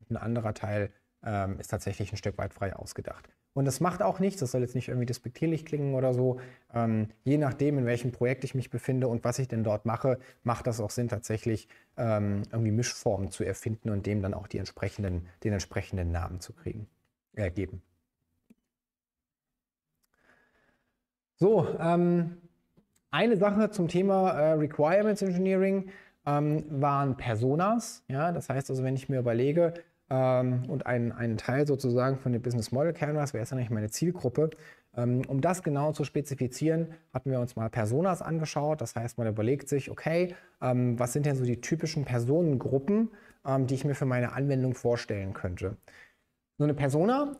Ein anderer Teil ähm, ist tatsächlich ein Stück weit frei ausgedacht. Und das macht auch nichts, das soll jetzt nicht irgendwie despektierlich klingen oder so. Ähm, je nachdem, in welchem Projekt ich mich befinde und was ich denn dort mache, macht das auch Sinn, tatsächlich ähm, irgendwie Mischformen zu erfinden und dem dann auch die entsprechenden, den entsprechenden Namen zu kriegen, äh, geben. So, ähm, eine Sache zum Thema äh, Requirements Engineering ähm, waren Personas. Ja, das heißt also, wenn ich mir überlege, ähm, und einen, einen Teil sozusagen von dem Business Model Canvas, wer ist eigentlich meine Zielgruppe? Ähm, um das genau zu spezifizieren, hatten wir uns mal Personas angeschaut. Das heißt, man überlegt sich, okay, ähm, was sind denn so die typischen Personengruppen, die ich mir für meine Anwendung vorstellen könnte? So eine Persona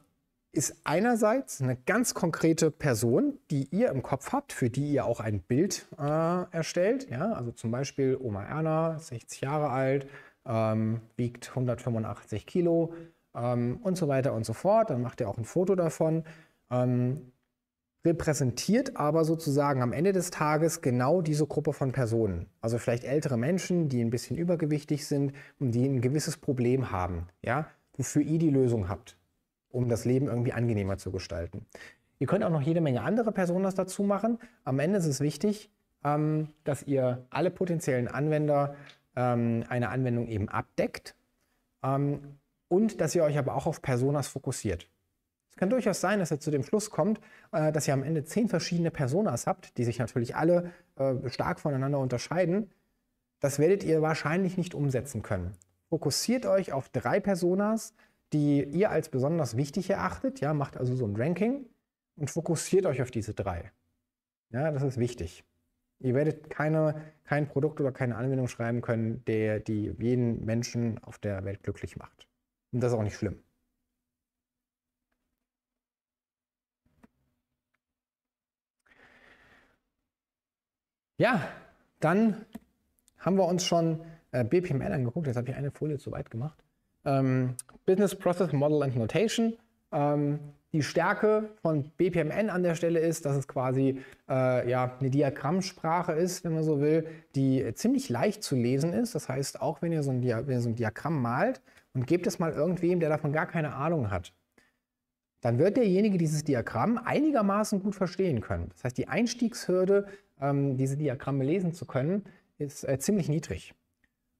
ist einerseits eine ganz konkrete Person, die ihr im Kopf habt, für die ihr auch ein Bild äh, erstellt. Ja? Also zum Beispiel Oma Erna, 60 Jahre alt, ähm, wiegt 185 Kilo ähm, und so weiter und so fort. Dann macht er auch ein Foto davon. Ähm, repräsentiert aber sozusagen am Ende des Tages genau diese Gruppe von Personen. Also vielleicht ältere Menschen, die ein bisschen übergewichtig sind und die ein gewisses Problem haben, ja, wofür ihr die Lösung habt, um das Leben irgendwie angenehmer zu gestalten. Ihr könnt auch noch jede Menge andere Personen das dazu machen. Am Ende ist es wichtig, ähm, dass ihr alle potenziellen Anwender ähm, einer Anwendung eben abdeckt ähm, und dass ihr euch aber auch auf Personas fokussiert. Es kann durchaus sein, dass ihr zu dem Schluss kommt, äh, dass ihr am Ende zehn verschiedene Personas habt, die sich natürlich alle äh, stark voneinander unterscheiden. Das werdet ihr wahrscheinlich nicht umsetzen können. Fokussiert euch auf drei Personas, die ihr als besonders wichtig erachtet, ja, macht also so ein Ranking und fokussiert euch auf diese drei. Ja, das ist wichtig. Ihr werdet keine, kein Produkt oder keine Anwendung schreiben können, der, die jeden Menschen auf der Welt glücklich macht. Und das ist auch nicht schlimm. Ja, dann haben wir uns schon äh, BPMN angeguckt. Jetzt habe ich eine Folie zu weit gemacht. Ähm, Business Process Model and Notation. Ähm, die Stärke von BPMN an der Stelle ist, dass es quasi äh, ja, eine Diagrammsprache ist, wenn man so will, die ziemlich leicht zu lesen ist. Das heißt, auch wenn ihr so ein, Dia wenn ihr so ein Diagramm malt und gebt es mal irgendwem, der davon gar keine Ahnung hat, dann wird derjenige dieses Diagramm einigermaßen gut verstehen können. Das heißt, die Einstiegshürde, ähm, diese Diagramme lesen zu können, ist äh, ziemlich niedrig.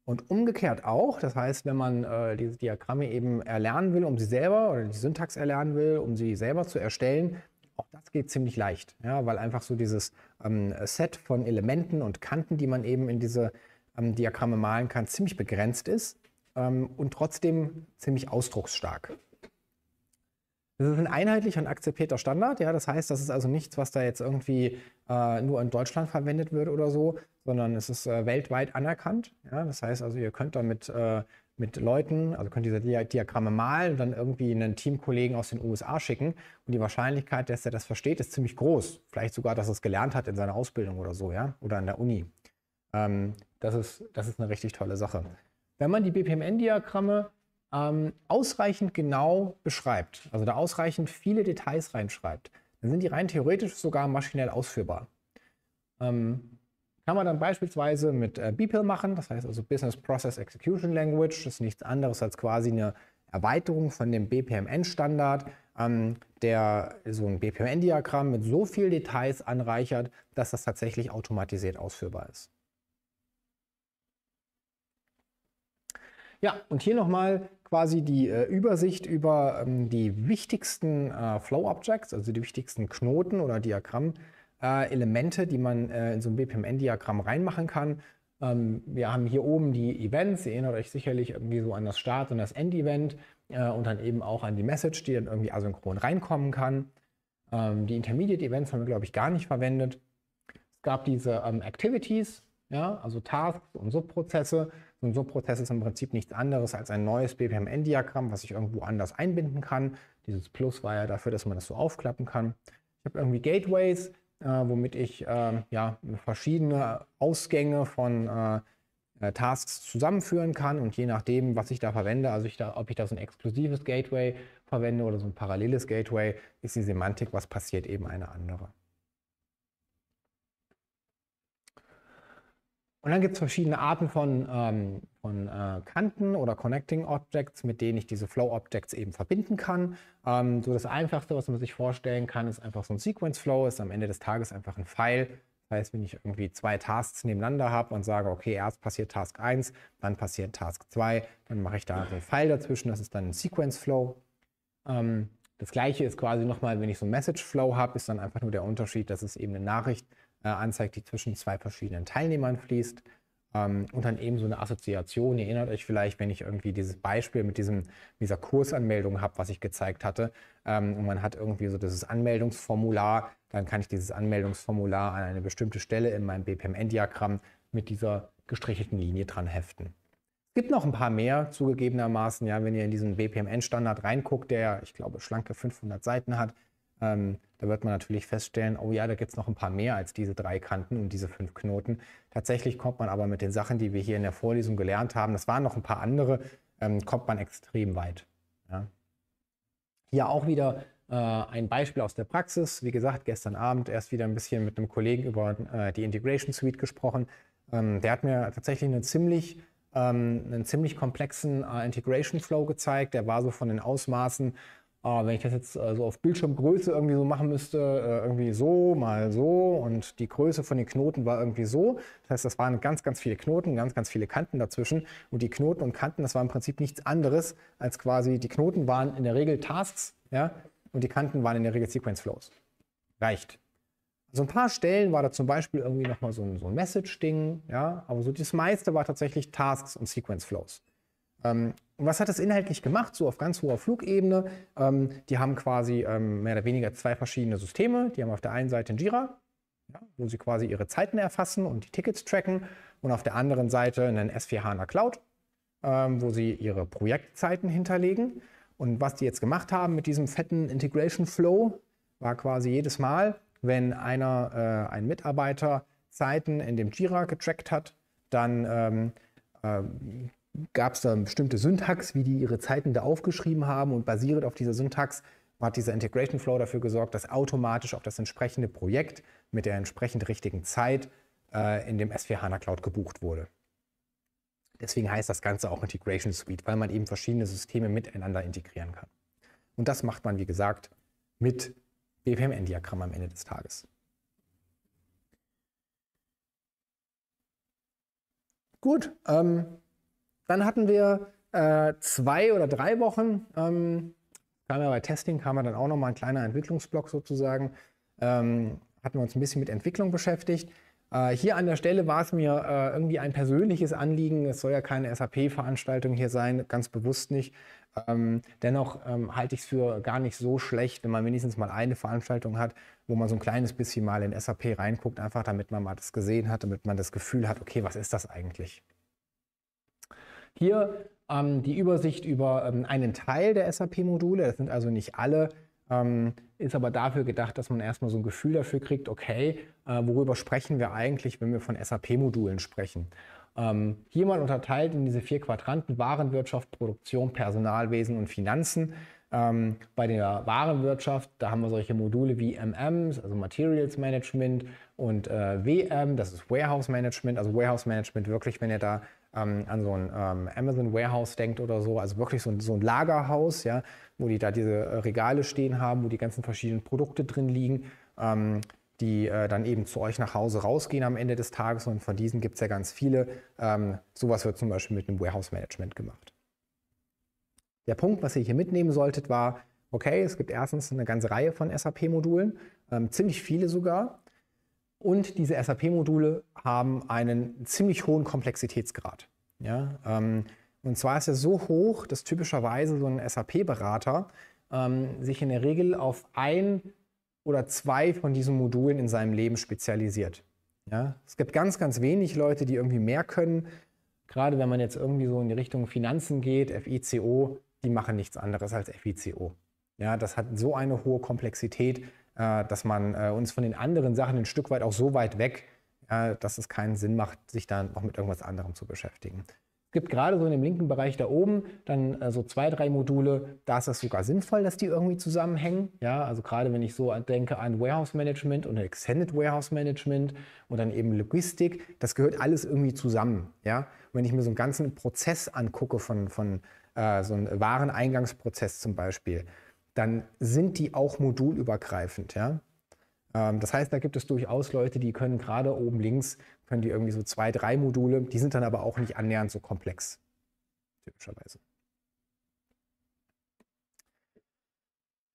Und umgekehrt auch, das heißt, wenn man äh, diese Diagramme eben erlernen will, um sie selber oder die Syntax erlernen will, um sie selber zu erstellen, auch das geht ziemlich leicht, ja, weil einfach so dieses ähm, Set von Elementen und Kanten, die man eben in diese ähm, Diagramme malen kann, ziemlich begrenzt ist ähm, und trotzdem ziemlich ausdrucksstark. Das ist ein einheitlicher und akzeptierter Standard, ja, das heißt, das ist also nichts, was da jetzt irgendwie äh, nur in Deutschland verwendet wird oder so, sondern es ist äh, weltweit anerkannt. Ja? Das heißt also, ihr könnt damit äh, mit Leuten, also könnt diese Diagramme malen und dann irgendwie einen Teamkollegen aus den USA schicken. Und die Wahrscheinlichkeit, dass er das versteht, ist ziemlich groß. Vielleicht sogar, dass er es gelernt hat in seiner Ausbildung oder so, ja, oder an der Uni. Ähm, das, ist, das ist eine richtig tolle Sache. Wenn man die BPMN-Diagramme ähm, ausreichend genau beschreibt, also da ausreichend viele Details reinschreibt, dann sind die rein theoretisch sogar maschinell ausführbar. Ähm, kann man dann beispielsweise mit äh, BPL machen, das heißt also Business Process Execution Language, das ist nichts anderes als quasi eine Erweiterung von dem BPMN-Standard, ähm, der so ein BPMN-Diagramm mit so vielen Details anreichert, dass das tatsächlich automatisiert ausführbar ist. Ja, und hier nochmal quasi die äh, Übersicht über ähm, die wichtigsten äh, Flow Objects, also die wichtigsten Knoten oder Diagramme äh, Elemente, die man äh, in so ein BPMN-Diagramm reinmachen kann. Ähm, wir haben hier oben die Events, ihr erinnert euch sicherlich irgendwie so an das Start- und das End-Event äh, und dann eben auch an die Message, die dann irgendwie asynchron reinkommen kann. Ähm, die Intermediate-Events haben wir, glaube ich, gar nicht verwendet. Es gab diese ähm, Activities, ja, also Tasks und Subprozesse. So ein Subprozess ist im Prinzip nichts anderes als ein neues BPMN-Diagramm, was ich irgendwo anders einbinden kann. Dieses Plus war ja dafür, dass man das so aufklappen kann. Ich habe irgendwie Gateways, äh, womit ich ähm, ja, verschiedene Ausgänge von äh, äh, Tasks zusammenführen kann und je nachdem, was ich da verwende, also ich da, ob ich da so ein exklusives Gateway verwende oder so ein paralleles Gateway, ist die Semantik, was passiert, eben eine andere. Und dann gibt es verschiedene Arten von ähm, von äh, Kanten oder Connecting Objects, mit denen ich diese Flow Objects eben verbinden kann. Ähm, so das Einfachste, was man sich vorstellen kann, ist einfach so ein Sequence Flow, ist am Ende des Tages einfach ein Pfeil. Das heißt, wenn ich irgendwie zwei Tasks nebeneinander habe und sage, okay, erst passiert Task 1, dann passiert Task 2, dann mache ich da so einen Pfeil dazwischen, das ist dann ein Sequence Flow. Ähm, das gleiche ist quasi nochmal, wenn ich so ein Message Flow habe, ist dann einfach nur der Unterschied, dass es eben eine Nachricht äh, anzeigt, die zwischen zwei verschiedenen Teilnehmern fließt ähm, und dann eben so eine Assoziation. Ihr erinnert euch vielleicht, wenn ich irgendwie dieses Beispiel mit diesem, dieser Kursanmeldung habe, was ich gezeigt hatte, ähm, und man hat irgendwie so dieses Anmeldungsformular, dann kann ich dieses Anmeldungsformular an eine bestimmte Stelle in meinem BPMN-Diagramm mit dieser gestrichelten Linie dran heften. Es gibt noch ein paar mehr, zugegebenermaßen, ja, wenn ihr in diesen BPMN-Standard reinguckt, der, ich glaube, schlanke 500 Seiten hat, ähm, da wird man natürlich feststellen, oh ja, da gibt es noch ein paar mehr als diese drei Kanten und diese fünf Knoten. Tatsächlich kommt man aber mit den Sachen, die wir hier in der Vorlesung gelernt haben, das waren noch ein paar andere, ähm, kommt man extrem weit. Ja. Hier auch wieder äh, ein Beispiel aus der Praxis. Wie gesagt, gestern Abend erst wieder ein bisschen mit einem Kollegen über äh, die Integration Suite gesprochen. Ähm, der hat mir tatsächlich einen ziemlich, ähm, einen ziemlich komplexen äh, Integration Flow gezeigt. Der war so von den Ausmaßen aber ah, wenn ich das jetzt äh, so also auf Bildschirmgröße irgendwie so machen müsste, äh, irgendwie so mal so und die Größe von den Knoten war irgendwie so. Das heißt, das waren ganz, ganz viele Knoten, ganz, ganz viele Kanten dazwischen. Und die Knoten und Kanten, das war im Prinzip nichts anderes als quasi, die Knoten waren in der Regel Tasks, ja, und die Kanten waren in der Regel Sequence Flows. Reicht. So ein paar Stellen war da zum Beispiel irgendwie nochmal so ein, so ein Message-Ding, ja, aber so das meiste war tatsächlich Tasks und Sequence Flows. Ähm, und was hat das inhaltlich gemacht, so auf ganz hoher Flugebene? Ähm, die haben quasi ähm, mehr oder weniger zwei verschiedene Systeme. Die haben auf der einen Seite ein Jira, ja, wo sie quasi ihre Zeiten erfassen und die Tickets tracken. Und auf der anderen Seite einen S4 HANA Cloud, ähm, wo sie ihre Projektzeiten hinterlegen. Und was die jetzt gemacht haben mit diesem fetten Integration Flow, war quasi jedes Mal, wenn einer, äh, ein Mitarbeiter Zeiten in dem Jira getrackt hat, dann ähm, ähm gab es da eine bestimmte Syntax, wie die ihre Zeiten da aufgeschrieben haben und basierend auf dieser Syntax hat dieser Integration Flow dafür gesorgt, dass automatisch auch das entsprechende Projekt mit der entsprechend richtigen Zeit äh, in dem S4 HANA Cloud gebucht wurde. Deswegen heißt das Ganze auch Integration Suite, weil man eben verschiedene Systeme miteinander integrieren kann. Und das macht man, wie gesagt, mit BPMN-Diagramm am Ende des Tages. Gut, ähm, dann hatten wir äh, zwei oder drei Wochen, ähm, kam ja bei Testing, kam dann auch nochmal ein kleiner Entwicklungsblock sozusagen, ähm, hatten wir uns ein bisschen mit Entwicklung beschäftigt. Äh, hier an der Stelle war es mir äh, irgendwie ein persönliches Anliegen, es soll ja keine SAP-Veranstaltung hier sein, ganz bewusst nicht. Ähm, dennoch ähm, halte ich es für gar nicht so schlecht, wenn man wenigstens mal eine Veranstaltung hat, wo man so ein kleines bisschen mal in SAP reinguckt, einfach damit man mal das gesehen hat, damit man das Gefühl hat, okay, was ist das eigentlich? Hier ähm, die Übersicht über ähm, einen Teil der SAP-Module, das sind also nicht alle, ähm, ist aber dafür gedacht, dass man erstmal so ein Gefühl dafür kriegt, okay, äh, worüber sprechen wir eigentlich, wenn wir von SAP-Modulen sprechen. Ähm, hier mal unterteilt in diese vier Quadranten Warenwirtschaft, Produktion, Personalwesen und Finanzen. Ähm, bei der Warenwirtschaft, da haben wir solche Module wie MMs, also Materials Management und äh, WM, das ist Warehouse Management, also Warehouse Management wirklich, wenn ihr da ähm, an so ein ähm, Amazon Warehouse denkt oder so, also wirklich so ein, so ein Lagerhaus, ja, wo die da diese äh, Regale stehen haben, wo die ganzen verschiedenen Produkte drin liegen, ähm, die äh, dann eben zu euch nach Hause rausgehen am Ende des Tages und von diesen gibt es ja ganz viele. Ähm, sowas wird zum Beispiel mit einem Warehouse Management gemacht. Der Punkt, was ihr hier mitnehmen solltet, war, okay, es gibt erstens eine ganze Reihe von SAP-Modulen, ähm, ziemlich viele sogar. Und diese SAP-Module haben einen ziemlich hohen Komplexitätsgrad. Ja? Ähm, und zwar ist er so hoch, dass typischerweise so ein SAP-Berater ähm, sich in der Regel auf ein oder zwei von diesen Modulen in seinem Leben spezialisiert. Ja? Es gibt ganz, ganz wenig Leute, die irgendwie mehr können. Gerade wenn man jetzt irgendwie so in die Richtung Finanzen geht, FICO, die machen nichts anderes als FICO. Ja, das hat so eine hohe Komplexität, äh, dass man äh, uns von den anderen Sachen ein Stück weit auch so weit weg, dass es keinen Sinn macht, sich dann noch mit irgendwas anderem zu beschäftigen. Es gibt gerade so in dem linken Bereich da oben dann äh, so zwei, drei Module, da ist das sogar sinnvoll, dass die irgendwie zusammenhängen. Ja, also gerade wenn ich so denke an Warehouse Management und Extended Warehouse Management und dann eben Logistik, das gehört alles irgendwie zusammen. Ja, und wenn ich mir so einen ganzen Prozess angucke von, von äh, so einem Wareneingangsprozess zum Beispiel, dann sind die auch modulübergreifend. Ja? Ähm, das heißt, da gibt es durchaus Leute, die können gerade oben links, können die irgendwie so zwei, drei Module, die sind dann aber auch nicht annähernd so komplex, typischerweise.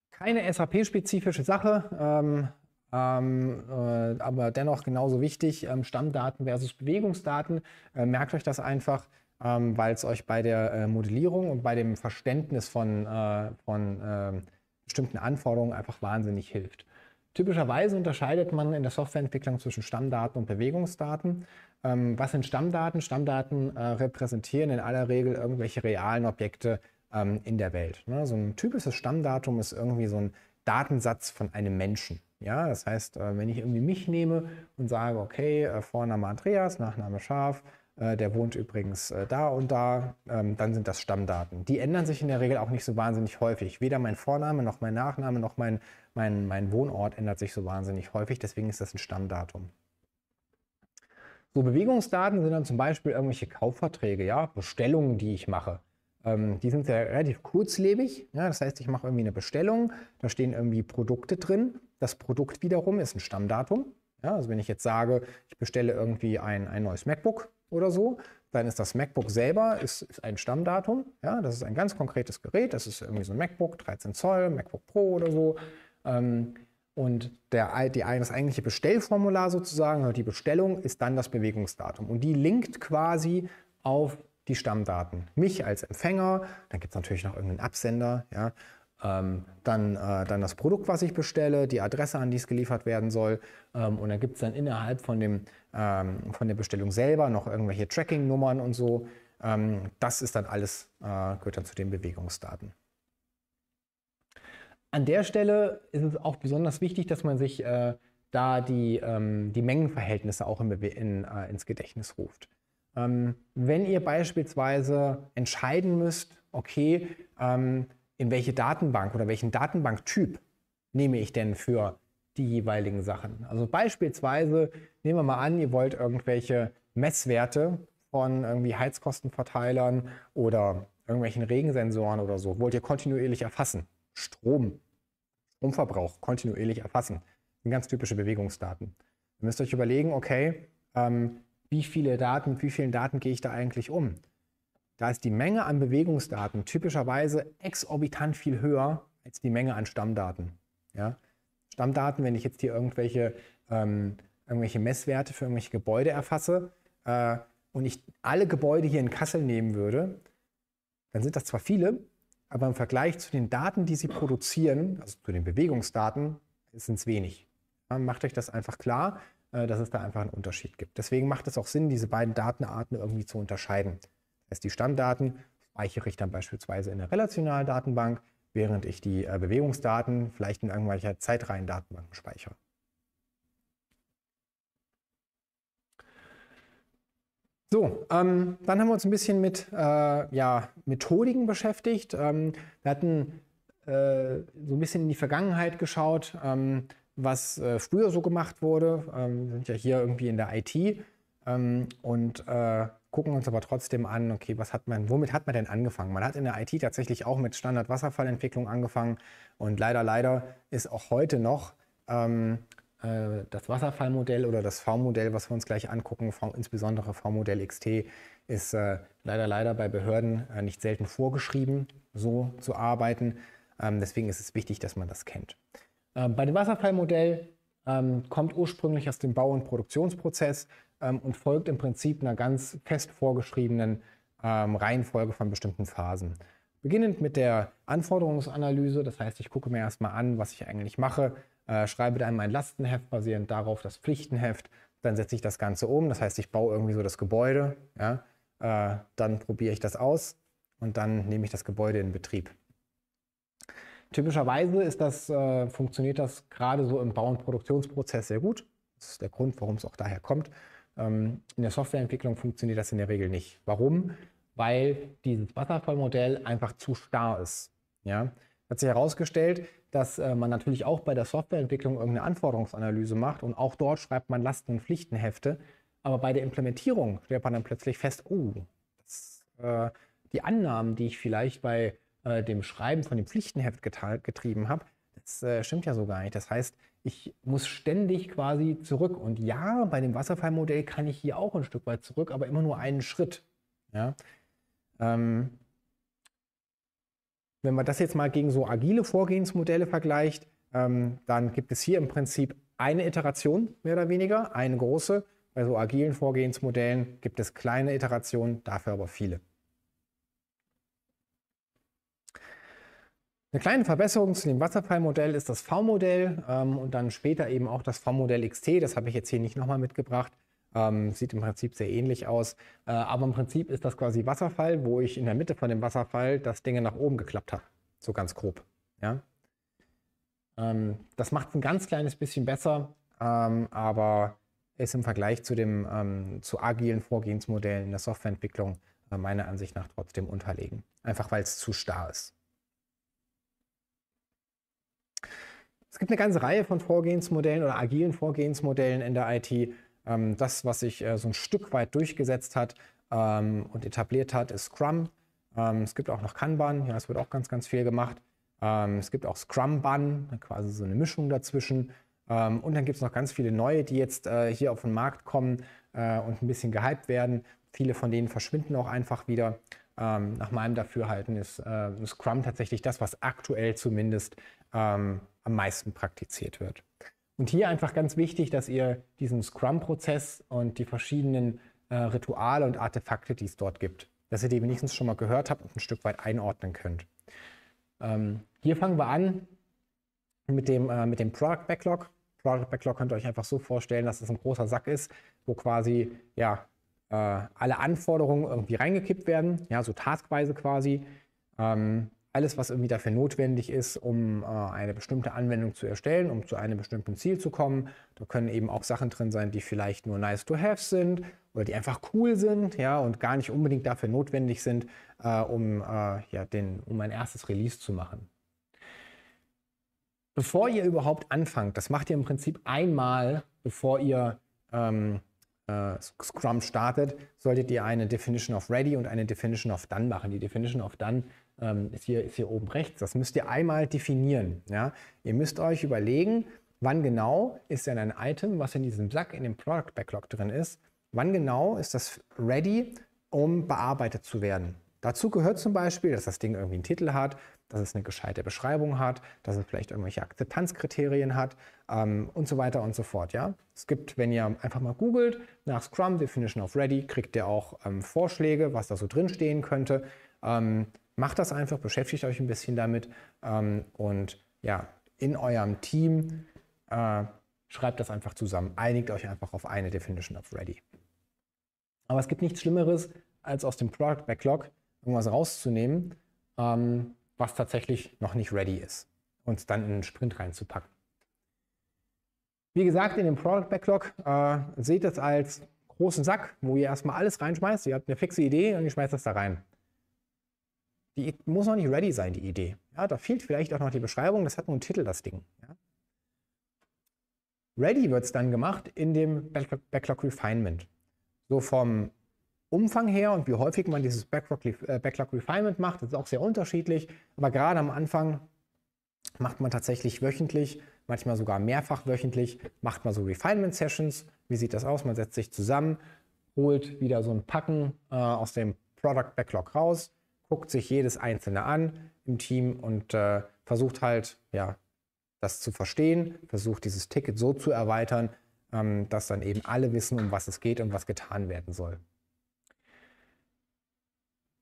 Keine SAP-spezifische Sache, ähm, ähm, äh, aber dennoch genauso wichtig, ähm, Stammdaten versus Bewegungsdaten. Äh, merkt euch das einfach, ähm, weil es euch bei der äh, Modellierung und bei dem Verständnis von, äh, von ähm, bestimmten Anforderungen einfach wahnsinnig hilft. Typischerweise unterscheidet man in der Softwareentwicklung zwischen Stammdaten und Bewegungsdaten. Ähm, was sind Stammdaten? Stammdaten äh, repräsentieren in aller Regel irgendwelche realen Objekte ähm, in der Welt. Ne? So ein typisches Stammdatum ist irgendwie so ein Datensatz von einem Menschen. Ja, das heißt, äh, wenn ich irgendwie mich nehme und sage, okay, äh, Vorname Andreas, Nachname Schaf, äh, der wohnt übrigens äh, da und da, ähm, dann sind das Stammdaten. Die ändern sich in der Regel auch nicht so wahnsinnig häufig. Weder mein Vorname noch mein Nachname noch mein, mein, mein Wohnort ändert sich so wahnsinnig häufig, deswegen ist das ein Stammdatum. So Bewegungsdaten sind dann zum Beispiel irgendwelche Kaufverträge, ja, Bestellungen, die ich mache. Ähm, die sind sehr relativ kurzlebig. Ja, das heißt, ich mache irgendwie eine Bestellung, da stehen irgendwie Produkte drin. Das Produkt wiederum ist ein Stammdatum. Ja, also wenn ich jetzt sage, ich bestelle irgendwie ein, ein neues MacBook oder so, dann ist das MacBook selber ist, ist ein Stammdatum. Ja, das ist ein ganz konkretes Gerät. Das ist irgendwie so ein MacBook, 13 Zoll, MacBook Pro oder so. Ähm, und der, die, das eigentliche Bestellformular sozusagen, die Bestellung, ist dann das Bewegungsdatum. Und die linkt quasi auf die Stammdaten. Mich als Empfänger, dann gibt es natürlich noch irgendeinen Absender, ja, ähm, dann, äh, dann das Produkt, was ich bestelle, die Adresse, an die es geliefert werden soll. Ähm, und dann gibt es dann innerhalb von, dem, ähm, von der Bestellung selber noch irgendwelche Tracking-Nummern und so. Ähm, das ist dann alles, äh, gehört dann zu den Bewegungsdaten. An der Stelle ist es auch besonders wichtig, dass man sich äh, da die, ähm, die Mengenverhältnisse auch in, in, äh, ins Gedächtnis ruft ähm, wenn ihr beispielsweise entscheiden müsst, okay, in welche Datenbank oder welchen Datenbanktyp nehme ich denn für die jeweiligen Sachen. Also beispielsweise nehmen wir mal an, ihr wollt irgendwelche Messwerte von irgendwie Heizkostenverteilern oder irgendwelchen Regensensoren oder so, wollt ihr kontinuierlich erfassen. Strom, Stromverbrauch kontinuierlich erfassen. Das sind ganz typische Bewegungsdaten. Ihr müsst euch überlegen, okay, ähm, wie viele Daten, wie vielen Daten gehe ich da eigentlich um? Da ist die Menge an Bewegungsdaten typischerweise exorbitant viel höher als die Menge an Stammdaten. Ja? Stammdaten, wenn ich jetzt hier irgendwelche, ähm, irgendwelche Messwerte für irgendwelche Gebäude erfasse äh, und ich alle Gebäude hier in Kassel nehmen würde, dann sind das zwar viele, aber im Vergleich zu den Daten, die sie produzieren, also zu den Bewegungsdaten, sind es wenig. Ja, macht euch das einfach klar, äh, dass es da einfach einen Unterschied gibt. Deswegen macht es auch Sinn, diese beiden Datenarten irgendwie zu unterscheiden heißt, die Stammdaten speichere ich dann beispielsweise in der relationalen Datenbank, während ich die äh, Bewegungsdaten vielleicht in irgendwelcher Zeitreihen-Datenbanken speichere. So, ähm, dann haben wir uns ein bisschen mit äh, ja, Methodiken beschäftigt. Ähm, wir hatten äh, so ein bisschen in die Vergangenheit geschaut, ähm, was äh, früher so gemacht wurde. Ähm, wir sind ja hier irgendwie in der IT ähm, und äh, gucken uns aber trotzdem an, okay, was hat man, womit hat man denn angefangen? Man hat in der IT tatsächlich auch mit Standard-Wasserfallentwicklung angefangen und leider, leider ist auch heute noch ähm, äh, das Wasserfallmodell oder das V-Modell, was wir uns gleich angucken, v, insbesondere V-Modell XT, ist äh, leider, leider bei Behörden äh, nicht selten vorgeschrieben, so zu arbeiten. Ähm, deswegen ist es wichtig, dass man das kennt. Ähm, bei dem Wasserfallmodell ähm, kommt ursprünglich aus dem Bau- und Produktionsprozess ähm, und folgt im Prinzip einer ganz fest vorgeschriebenen ähm, Reihenfolge von bestimmten Phasen. Beginnend mit der Anforderungsanalyse, das heißt, ich gucke mir erstmal an, was ich eigentlich mache, äh, schreibe dann mein Lastenheft basierend darauf das Pflichtenheft, dann setze ich das Ganze um, das heißt, ich baue irgendwie so das Gebäude, ja, äh, dann probiere ich das aus und dann nehme ich das Gebäude in Betrieb. Typischerweise ist das, äh, funktioniert das gerade so im Bau- und Produktionsprozess sehr gut. Das ist der Grund, warum es auch daher kommt. Ähm, in der Softwareentwicklung funktioniert das in der Regel nicht. Warum? Weil dieses Wasserfallmodell einfach zu starr ist. Ja? Hat sich herausgestellt, dass äh, man natürlich auch bei der Softwareentwicklung irgendeine Anforderungsanalyse macht und auch dort schreibt man Lasten- und Pflichtenhefte. Aber bei der Implementierung stellt man dann plötzlich fest, oh, das, äh, die Annahmen, die ich vielleicht bei äh, dem Schreiben von dem Pflichtenheft getrieben habe, das äh, stimmt ja so gar nicht. Das heißt, ich muss ständig quasi zurück. Und ja, bei dem Wasserfallmodell kann ich hier auch ein Stück weit zurück, aber immer nur einen Schritt. Ja? Ähm, wenn man das jetzt mal gegen so agile Vorgehensmodelle vergleicht, ähm, dann gibt es hier im Prinzip eine Iteration, mehr oder weniger, eine große. Bei so agilen Vorgehensmodellen gibt es kleine Iterationen, dafür aber viele. Eine kleine Verbesserung zu dem Wasserfallmodell ist das V-Modell ähm, und dann später eben auch das V-Modell XT. Das habe ich jetzt hier nicht nochmal mitgebracht. Ähm, sieht im Prinzip sehr ähnlich aus. Äh, aber im Prinzip ist das quasi Wasserfall, wo ich in der Mitte von dem Wasserfall das Ding nach oben geklappt habe. So ganz grob. Ja? Ähm, das macht es ein ganz kleines bisschen besser, ähm, aber ist im Vergleich zu dem ähm, zu agilen Vorgehensmodellen in der Softwareentwicklung äh, meiner Ansicht nach trotzdem unterlegen. Einfach weil es zu starr ist. Es gibt eine ganze Reihe von Vorgehensmodellen oder agilen Vorgehensmodellen in der IT. Ähm, das, was sich äh, so ein Stück weit durchgesetzt hat ähm, und etabliert hat, ist Scrum. Ähm, es gibt auch noch Kanban, ja, es wird auch ganz, ganz viel gemacht. es gibt auch Scrum-Ban, quasi so eine Mischung dazwischen. und dann gibt es noch ganz viele neue, die jetzt äh, hier auf den Markt kommen äh, und ein bisschen gehypt werden. Viele von denen verschwinden auch einfach wieder. nach meinem Dafürhalten ist Scrum tatsächlich das, was aktuell zumindest ähm, am meisten praktiziert wird. Und hier einfach ganz wichtig, dass ihr diesen Scrum-Prozess und die verschiedenen äh, Rituale und Artefakte, die es dort gibt, dass ihr die wenigstens schon mal gehört habt und ein Stück weit einordnen könnt. Ähm, hier fangen wir an mit dem, äh, mit dem Product Backlog. Product Backlog könnt ihr euch einfach so vorstellen, dass es ein großer Sack ist, wo quasi ja, äh, alle Anforderungen irgendwie reingekippt werden, ja, so taskweise quasi. Ähm, alles, was irgendwie dafür notwendig ist, um äh, eine bestimmte Anwendung zu erstellen, um zu einem bestimmten Ziel zu kommen. Da können eben auch Sachen drin sein, die vielleicht nur nice to have sind oder die einfach cool sind, ja, und gar nicht unbedingt dafür notwendig sind, äh, um, äh, ja, den, um ein erstes Release zu machen. Bevor ihr überhaupt anfangt, das macht ihr im Prinzip einmal, bevor ihr ähm, äh, Scrum startet, solltet ihr eine Definition of Ready und eine Definition of Done machen. Die Definition of Done ähm, ist, hier, ist hier oben rechts. Das müsst ihr einmal definieren. Ja? Ihr müsst euch überlegen, wann genau ist denn ein Item, was in diesem Sack in dem Product Backlog drin ist, wann genau ist das ready, um bearbeitet zu werden. Dazu gehört zum Beispiel, dass das Ding irgendwie einen Titel hat, dass es eine gescheite Beschreibung hat, dass es vielleicht irgendwelche Akzeptanzkriterien hat ähm, und so weiter und so fort. Ja? Es gibt, wenn ihr einfach mal googelt nach Scrum Definition of Ready, kriegt ihr auch ähm, Vorschläge, was da so drin stehen könnte. Ähm, Macht das einfach, beschäftigt euch ein bisschen damit ähm, und ja, in eurem Team äh, schreibt das einfach zusammen. Einigt euch einfach auf eine Definition of Ready. Aber es gibt nichts Schlimmeres, als aus dem Product Backlog irgendwas rauszunehmen, ähm, was tatsächlich noch nicht ready ist und dann in einen Sprint reinzupacken. Wie gesagt, in dem Product Backlog äh, seht es als großen Sack, wo ihr erstmal alles reinschmeißt. Ihr habt eine fixe Idee und ihr schmeißt das da rein die muss noch nicht ready sein, die Idee. Ja, da fehlt vielleicht auch noch die Beschreibung, das hat nur einen Titel, das Ding. Ja. Ready wird es dann gemacht in dem Backlog, Backlog, Refinement. So vom Umfang her und wie häufig man dieses Backlog, äh, Backlog Refinement macht, ist auch sehr unterschiedlich. Aber gerade am Anfang macht man tatsächlich wöchentlich, manchmal sogar mehrfach wöchentlich, macht man so Refinement Sessions. Wie sieht das aus? Man setzt sich zusammen, holt wieder so ein Packen äh, aus dem Product Backlog raus guckt sich jedes Einzelne an im Team und äh, versucht halt, ja, das zu verstehen, versucht dieses Ticket so zu erweitern, ähm, dass dann eben alle wissen, um was es geht und was getan werden soll.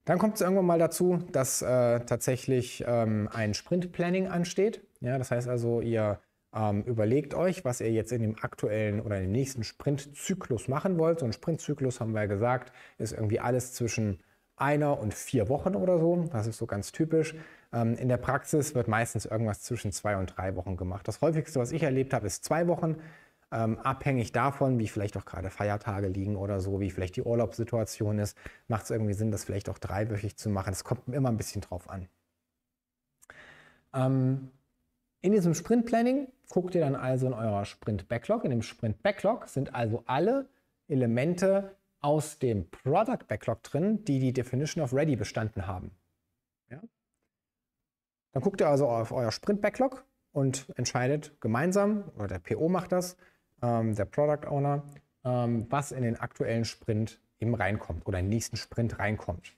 Dann kommt es irgendwann mal dazu, dass äh, tatsächlich ähm, ein Sprint-Planning ansteht. Ja, das heißt also, ihr ähm, überlegt euch, was ihr jetzt in dem aktuellen oder in dem nächsten Sprintzyklus machen wollt. So ein Sprintzyklus, haben wir ja gesagt, ist irgendwie alles zwischen einer und vier Wochen oder so. Das ist so ganz typisch. Ähm, in der Praxis wird meistens irgendwas zwischen zwei und drei Wochen gemacht. Das häufigste, was ich erlebt habe, ist zwei Wochen. Ähm, abhängig davon, wie vielleicht auch gerade Feiertage liegen oder so, wie vielleicht die Urlaubssituation ist, macht es irgendwie Sinn, das vielleicht auch dreiwöchig zu machen. Es kommt immer ein bisschen drauf an. Ähm, in diesem Sprint-Planning guckt ihr dann also in eurer Sprint-Backlog. In dem Sprint-Backlog sind also alle Elemente aus dem Product Backlog drin, die die Definition of Ready bestanden haben. Ja? Dann guckt ihr also auf euer Sprint Backlog und entscheidet gemeinsam, oder der PO macht das, ähm, der Product Owner, ähm, was in den aktuellen Sprint eben reinkommt oder im nächsten Sprint reinkommt.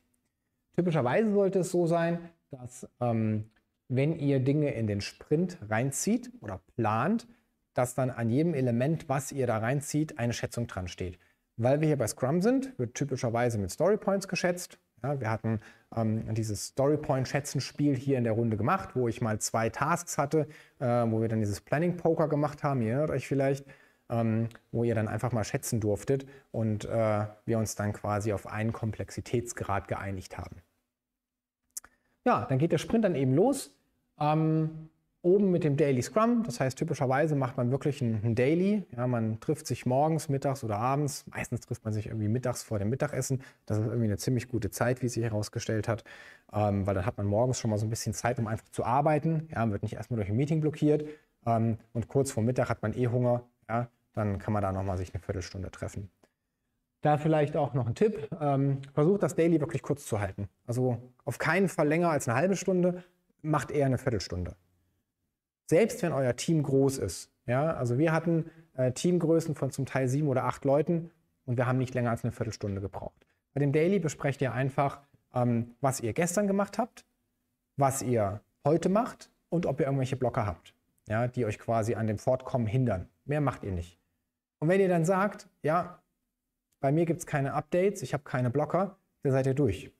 Typischerweise sollte es so sein, dass ähm, wenn ihr Dinge in den Sprint reinzieht oder plant, dass dann an jedem Element, was ihr da reinzieht, eine Schätzung dran steht. Weil wir hier bei Scrum sind, wird typischerweise mit Storypoints geschätzt. Ja, wir hatten ähm, dieses Storypoint-Schätzen-Spiel hier in der Runde gemacht, wo ich mal zwei Tasks hatte, äh, wo wir dann dieses Planning-Poker gemacht haben, ihr erinnert euch vielleicht, ähm, wo ihr dann einfach mal schätzen durftet und äh, wir uns dann quasi auf einen Komplexitätsgrad geeinigt haben. Ja, dann geht der Sprint dann eben los. Ähm, oben mit dem Daily Scrum. Das heißt, typischerweise macht man wirklich ein, Daily. Ja, man trifft sich morgens, mittags oder abends. Meistens trifft man sich irgendwie mittags vor dem Mittagessen. Das ist irgendwie eine ziemlich gute Zeit, wie sich herausgestellt hat, ähm, weil dann hat man morgens schon mal so ein bisschen Zeit, um einfach zu arbeiten. Ja, man wird nicht erstmal durch ein Meeting blockiert. Ähm, und kurz vor Mittag hat man eh Hunger. Ja, dann kann man da nochmal sich eine Viertelstunde treffen. Da vielleicht auch noch ein Tipp. Ähm, versucht das Daily wirklich kurz zu halten. Also auf keinen Fall länger als eine halbe Stunde. Macht eher eine Viertelstunde selbst wenn euer Team groß ist, ja, also wir hatten äh, Teamgrößen von zum Teil sieben oder acht Leuten und wir haben nicht länger als eine Viertelstunde gebraucht. Bei dem Daily besprecht ihr einfach, ähm, was ihr gestern gemacht habt, was ihr heute macht und ob ihr irgendwelche Blocker habt, ja, die euch quasi an dem Fortkommen hindern. Mehr macht ihr nicht. Und wenn ihr dann sagt, ja, bei mir gibt es keine Updates, ich habe keine Blocker, dann seid ihr durch.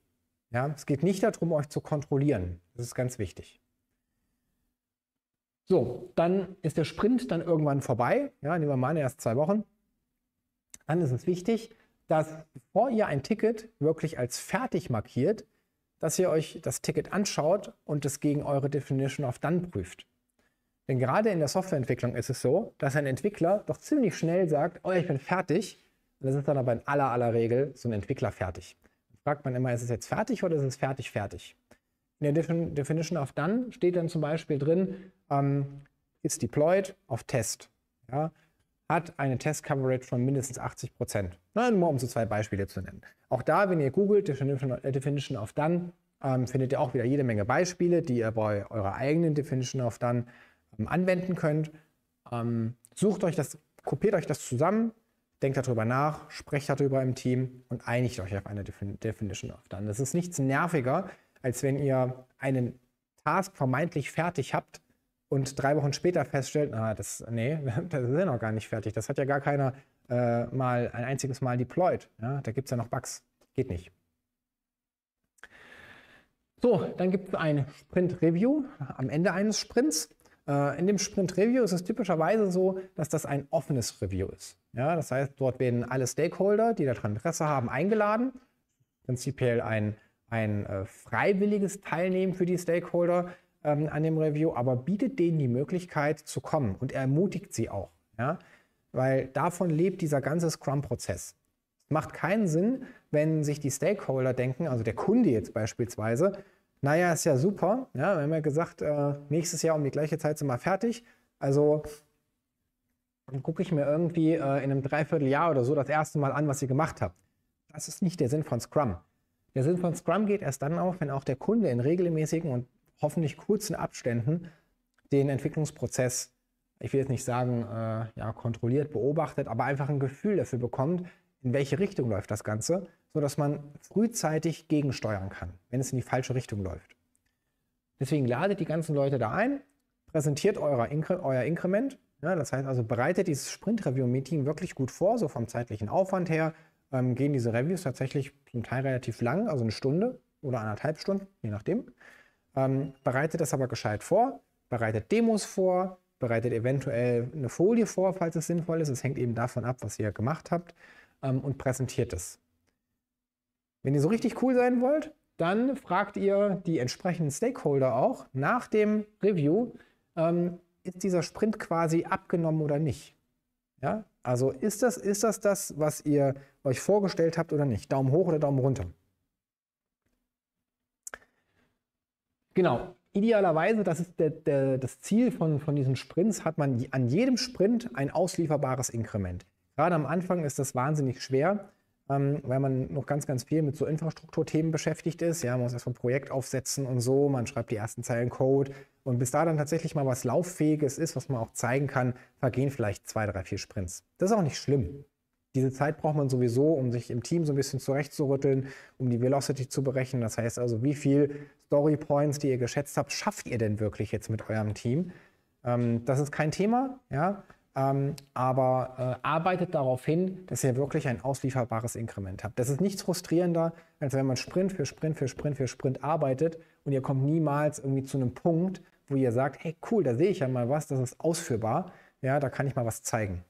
Ja, es geht nicht darum, euch zu kontrollieren. Das ist ganz wichtig. So, dann ist der Sprint dann irgendwann vorbei. Ja, nehmen wir mal an, erst zwei Wochen. Dann ist es wichtig, dass bevor ihr ein Ticket wirklich als fertig markiert, dass ihr euch das Ticket anschaut und es gegen eure Definition of Done prüft. Denn gerade in der Softwareentwicklung ist es so, dass ein Entwickler doch ziemlich schnell sagt, oh ja, ich bin fertig. Und das ist dann aber in aller aller Regel so ein Entwickler fertig. Dann fragt man immer, ist es jetzt fertig oder ist es fertig fertig? In der Definition of Done steht dann zum Beispiel drin, ähm, ist deployed auf Test. Ja, hat eine Test-Coverage von mindestens 80 Prozent. Nur um so zwei Beispiele zu nennen. Auch da, wenn ihr googelt, Definition of Done, ähm, findet ihr auch wieder jede Menge Beispiele, die ihr bei eurer eigenen Definition of Done ähm, anwenden könnt. Ähm, sucht euch das, kopiert euch das zusammen, denkt darüber nach, sprecht darüber im Team und einigt euch auf eine Definition of Done. Das ist nichts nerviger, als wenn ihr einen Task vermeintlich fertig habt und drei Wochen später feststellt, na, ah, das, nee, [LAUGHS] das ist ja noch gar nicht fertig. Das hat ja gar keiner äh, mal ein einziges Mal deployed. Ja, da gibt es ja noch Bugs. Geht nicht. So, dann gibt es ein Sprint-Review am Ende eines Sprints. Äh, in dem Sprint-Review ist es typischerweise so, dass das ein offenes Review ist. Ja, das heißt, dort werden alle Stakeholder, die daran Interesse haben, eingeladen. Prinzipiell ein ein äh, freiwilliges Teilnehmen für die Stakeholder ähm, an dem Review, aber bietet denen die Möglichkeit zu kommen und ermutigt sie auch. Ja? Weil davon lebt dieser ganze Scrum-Prozess. Es macht keinen Sinn, wenn sich die Stakeholder denken, also der Kunde jetzt beispielsweise, naja, ist ja super, ja, wir haben ja gesagt, äh, nächstes Jahr um die gleiche Zeit sind wir fertig. Also gucke ich mir irgendwie äh, in einem Dreivierteljahr oder so das erste Mal an, was ihr gemacht habt. Das ist nicht der Sinn von Scrum. Der Sinn von Scrum geht erst dann auf, wenn auch der Kunde in regelmäßigen und hoffentlich kurzen Abständen den Entwicklungsprozess, ich will jetzt nicht sagen, äh, ja, kontrolliert, beobachtet, aber einfach ein Gefühl dafür bekommt, in welche Richtung läuft das Ganze, sodass man frühzeitig gegensteuern kann, wenn es in die falsche Richtung läuft. Deswegen ladet die ganzen Leute da ein, präsentiert euer, Inkre euer Inkrement, ja, das heißt also, bereitet dieses Sprint-Review-Meeting wirklich gut vor, so vom zeitlichen Aufwand her, ähm, gehen diese Reviews tatsächlich zum Teil relativ lang, also eine Stunde oder anderthalb Stunden, je nachdem. Ähm, bereitet das aber gescheit vor, bereitet Demos vor, bereitet eventuell eine Folie vor, falls es sinnvoll ist. Es hängt eben davon ab, was ihr gemacht habt ähm, und präsentiert es. Wenn ihr so richtig cool sein wollt, dann fragt ihr die entsprechenden Stakeholder auch nach dem Review, ähm, ist dieser Sprint quasi abgenommen oder nicht. Ja? Also ist das, ist das das, was ihr euch vorgestellt habt oder nicht? Daumen hoch oder Daumen runter? Genau. Idealerweise, das ist der, der, das Ziel von, von diesen Sprints, hat man an jedem Sprint ein auslieferbares Inkrement. Gerade am Anfang ist das wahnsinnig schwer, ähm, weil man noch ganz, ganz viel mit so Infrastrukturthemen beschäftigt ist. Ja, man muss erst ein Projekt aufsetzen und so, man schreibt die ersten Zeilen Code, und bis da dann tatsächlich mal was Lauffähiges ist, was man auch zeigen kann, vergehen vielleicht zwei, drei, vier Sprints. Das ist auch nicht schlimm. Diese Zeit braucht man sowieso, um sich im Team so ein bisschen zurechtzurütteln, um die Velocity zu berechnen. Das heißt also, wie viel Story Points, die ihr geschätzt habt, schafft ihr denn wirklich jetzt mit eurem Team? Ähm, das ist kein Thema, ja. Ähm, aber äh, arbeitet darauf hin, dass ihr wirklich ein auslieferbares Inkrement habt. Das ist nichts frustrierender, als wenn man Sprint für Sprint für Sprint für Sprint arbeitet und ihr kommt niemals irgendwie zu einem Punkt, wo ihr sagt, hey cool, da sehe ich ja mal was, das ist ausführbar, ja, da kann ich mal was zeigen.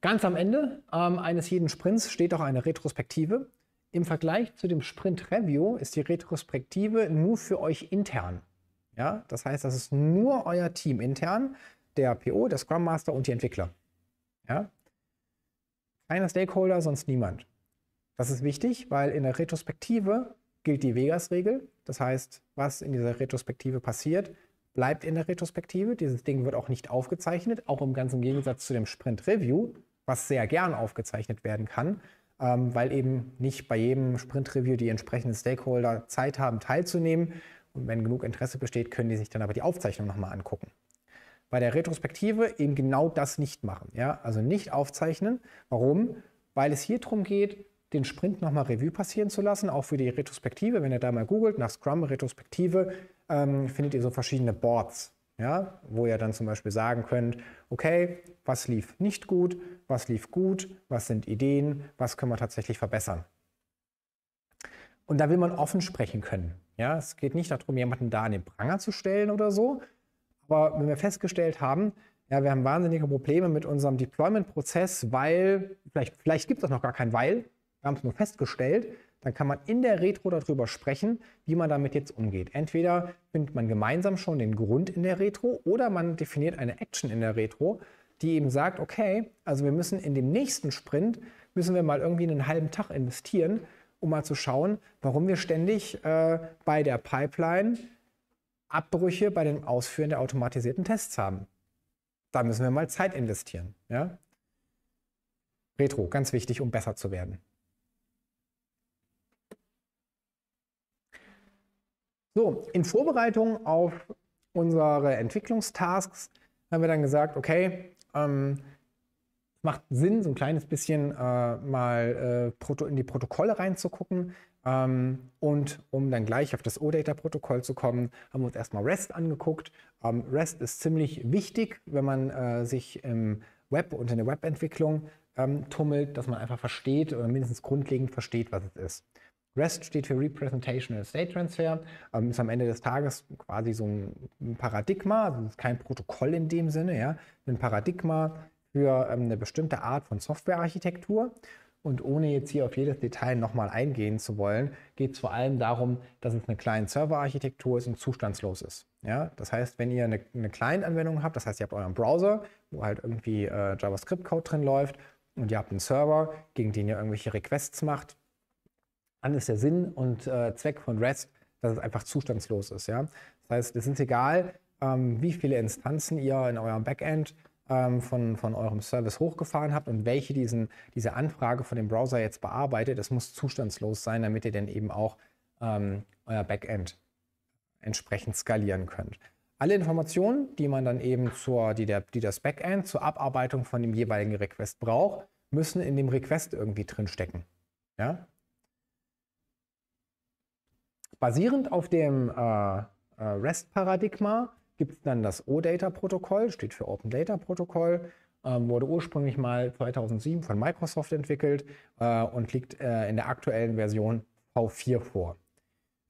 Ganz am Ende ähm, eines jeden Sprints steht auch eine Retrospektive. Im Vergleich zu dem Sprint Review ist die Retrospektive nur für euch intern. Ja, das heißt, das ist nur euer Team intern, der PO, der Scrum Master und die Entwickler. Ja? Keiner Stakeholder, sonst niemand. Das ist wichtig, weil in der Retrospektive gilt die Vegas-Regel. Das heißt, was in dieser Retrospektive passiert, bleibt in der Retrospektive. Dieses Ding wird auch nicht aufgezeichnet, auch im ganzen Gegensatz zu dem Sprint-Review, was sehr gern aufgezeichnet werden kann, ähm, weil eben nicht bei jedem Sprint-Review die entsprechenden Stakeholder Zeit haben, teilzunehmen. Und wenn genug Interesse besteht, können die sich dann aber die Aufzeichnung nochmal angucken. Bei der Retrospektive eben genau das nicht machen. Ja? Also nicht aufzeichnen. Warum? Weil es hier darum geht, den Sprint nochmal Revue passieren zu lassen, auch für die Retrospektive. Wenn ihr da mal googelt nach Scrum Retrospektive, ähm, findet ihr so verschiedene Boards, ja, wo ihr dann zum Beispiel sagen könnt, okay, was lief nicht gut, was lief gut, was sind Ideen, was können wir tatsächlich verbessern. Und da will man offen sprechen können. Ja, es geht nicht darum, jemanden da an den Pranger zu stellen oder so. Aber wenn wir festgestellt haben, ja, wir haben wahnsinnige Probleme mit unserem Deployment-Prozess, weil, vielleicht, vielleicht gibt es auch noch gar kein Weil, wir haben es nur festgestellt, dann kann man in der Retro darüber sprechen, wie man damit jetzt umgeht. Entweder findet man gemeinsam schon den Grund in der Retro oder man definiert eine Action in der Retro, die eben sagt, okay, also wir müssen in dem nächsten Sprint, müssen wir mal irgendwie einen halben Tag investieren, um mal zu schauen, warum wir ständig äh, bei der Pipeline Abbrüche bei dem Ausführen der automatisierten Tests haben. Da müssen wir mal Zeit investieren. Ja? Retro, ganz wichtig, um besser zu werden. So, in Vorbereitung auf unsere Entwicklungstasks haben wir dann gesagt, okay, ähm, macht Sinn, so ein kleines bisschen äh, mal äh, in die Protokolle reinzugucken. Ähm, und um dann gleich auf das OData-Protokoll zu kommen, haben wir uns erstmal REST angeguckt. Ähm, REST ist ziemlich wichtig, wenn man äh, sich im Web und in der Webentwicklung ähm, tummelt, dass man einfach versteht oder mindestens grundlegend versteht, was es ist. REST steht für Representational State Transfer, ähm, ist am Ende des Tages quasi so ein Paradigma, also kein Protokoll in dem Sinne, ja, ein Paradigma für ähm, eine bestimmte Art von Softwarearchitektur. Und ohne jetzt hier auf jedes Detail nochmal eingehen zu wollen, geht es vor allem darum, dass es eine Client-Server-Architektur ist und zustandslos ist. Ja? Das heißt, wenn ihr eine, eine Client-Anwendung habt, das heißt, ihr habt euren Browser, wo halt irgendwie äh, JavaScript-Code drin läuft, und ihr habt einen Server, gegen den ihr irgendwelche Requests macht, dann ist der Sinn und äh, Zweck von REST, dass es einfach zustandslos ist. Ja? Das heißt, es ist egal, ähm, wie viele Instanzen ihr in eurem Backend ähm, von, von eurem Service hochgefahren habt und welche diesen, diese Anfrage von dem Browser jetzt bearbeitet. Es muss zustandslos sein, damit ihr dann eben auch ähm, euer Backend entsprechend skalieren könnt. Alle Informationen, die man dann eben zur, die, der, die das Backend zur Abarbeitung von dem jeweiligen Request braucht, müssen in dem Request irgendwie drinstecken. Ja? Basierend auf dem äh, äh REST-Paradigma gibt es dann das OData-Protokoll, steht für Open Data Protokoll, ähm, wurde ursprünglich mal 2007 von Microsoft entwickelt äh, und liegt äh, in der aktuellen Version V4 vor.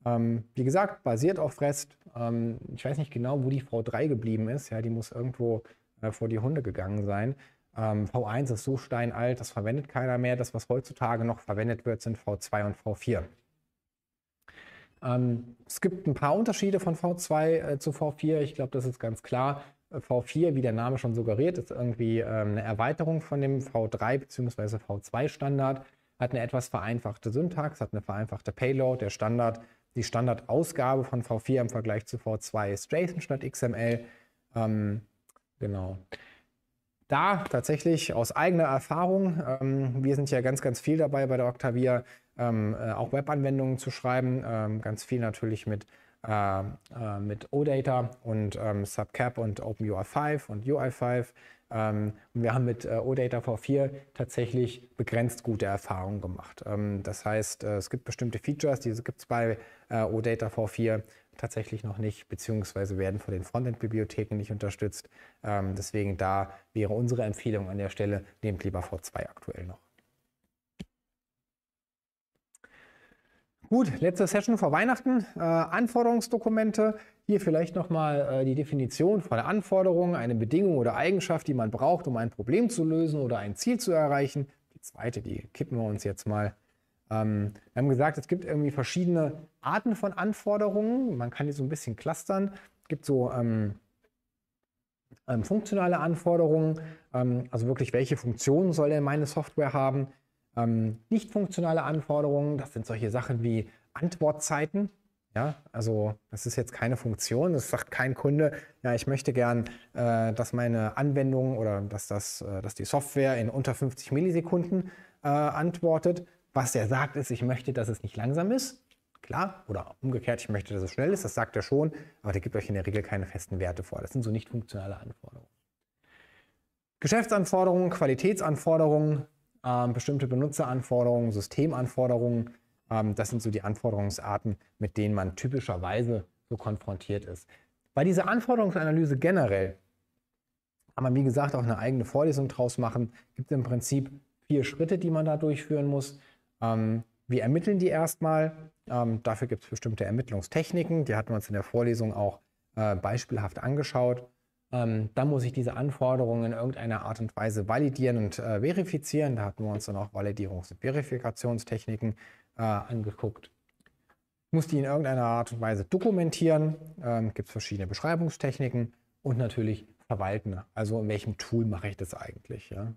Ähm, wie gesagt, basiert auf REST. Ähm, ich weiß nicht genau, wo die V3 geblieben ist. Ja, die muss irgendwo äh, vor die Hunde gegangen sein. Ähm, V1 ist so steinalt, das verwendet keiner mehr. Das, was heutzutage noch verwendet wird, sind V2 und V4. Ähm, es gibt ein paar Unterschiede von V2 äh, zu V4. Ich glaube, das ist ganz klar. Äh, V4, wie der Name schon suggeriert, ist irgendwie ähm, eine Erweiterung von dem V3 bzw. V2-Standard, hat eine etwas vereinfachte Syntax, hat eine vereinfachte Payload. Der Standard, die Standardausgabe von V4 im Vergleich zu V2 ist JSON statt XML. Ähm, genau. Da tatsächlich aus eigener Erfahrung, ähm, wir sind ja ganz, ganz viel dabei bei der Octavia, ähm, äh, auch Webanwendungen zu schreiben. Ähm, ganz viel natürlich mit, äh, äh, mit OData und ähm, SubCap und OpenUI5 und UI5. Ähm, und wir haben mit äh, OData V4 tatsächlich begrenzt gute Erfahrungen gemacht. Ähm, das heißt, äh, es gibt bestimmte Features, die gibt es bei äh, OData V4 tatsächlich noch nicht, beziehungsweise werden von den Frontend-Bibliotheken nicht unterstützt. Ähm, deswegen da wäre unsere Empfehlung an der Stelle, nehmt lieber V2 aktuell noch. Gut, letzte Session vor Weihnachten. Äh, Anforderungsdokumente. Hier vielleicht nochmal äh, die Definition von Anforderungen, eine Bedingung oder Eigenschaft, die man braucht, um ein Problem zu lösen oder ein Ziel zu erreichen. Die zweite, die kippen wir uns jetzt mal. Ähm, wir haben gesagt, es gibt irgendwie verschiedene Arten von Anforderungen. Man kann die so ein bisschen clustern. Es gibt so ähm, ähm, funktionale Anforderungen, ähm, also wirklich, welche Funktionen soll denn meine Software haben? Ähm, nicht funktionale Anforderungen, das sind solche Sachen wie Antwortzeiten. Ja, also das ist jetzt keine Funktion, das sagt kein Kunde, ja, ich möchte gern, äh, dass meine Anwendung oder dass, das, äh, dass die Software in unter 50 Millisekunden äh, antwortet. Was er sagt ist, ich möchte, dass es nicht langsam ist. Klar, oder umgekehrt, ich möchte, dass es schnell ist, das sagt er schon, aber der gibt euch in der Regel keine festen Werte vor. Das sind so nicht funktionale Anforderungen. Geschäftsanforderungen, Qualitätsanforderungen, ähm, bestimmte Benutzeranforderungen, Systemanforderungen. Ähm, das sind so die Anforderungsarten, mit denen man typischerweise so konfrontiert ist. Bei dieser Anforderungsanalyse generell kann man, wie gesagt, auch eine eigene Vorlesung draus machen. Es gibt im Prinzip vier Schritte, die man da durchführen muss. Ähm, wir ermitteln die erstmal. Ähm, dafür gibt es bestimmte Ermittlungstechniken. Die hatten wir uns in der Vorlesung auch äh, beispielhaft angeschaut ähm, dann muss ich diese Anforderungen in irgendeiner Art und Weise validieren und äh, verifizieren. Da hatten wir uns dann auch Validierungs- und Verifikationstechniken äh, angeguckt. Ich muss die in irgendeiner Art und Weise dokumentieren. Ähm, Gibt es verschiedene Beschreibungstechniken und natürlich verwalten. Also in welchem Tool mache ich das eigentlich? Ja?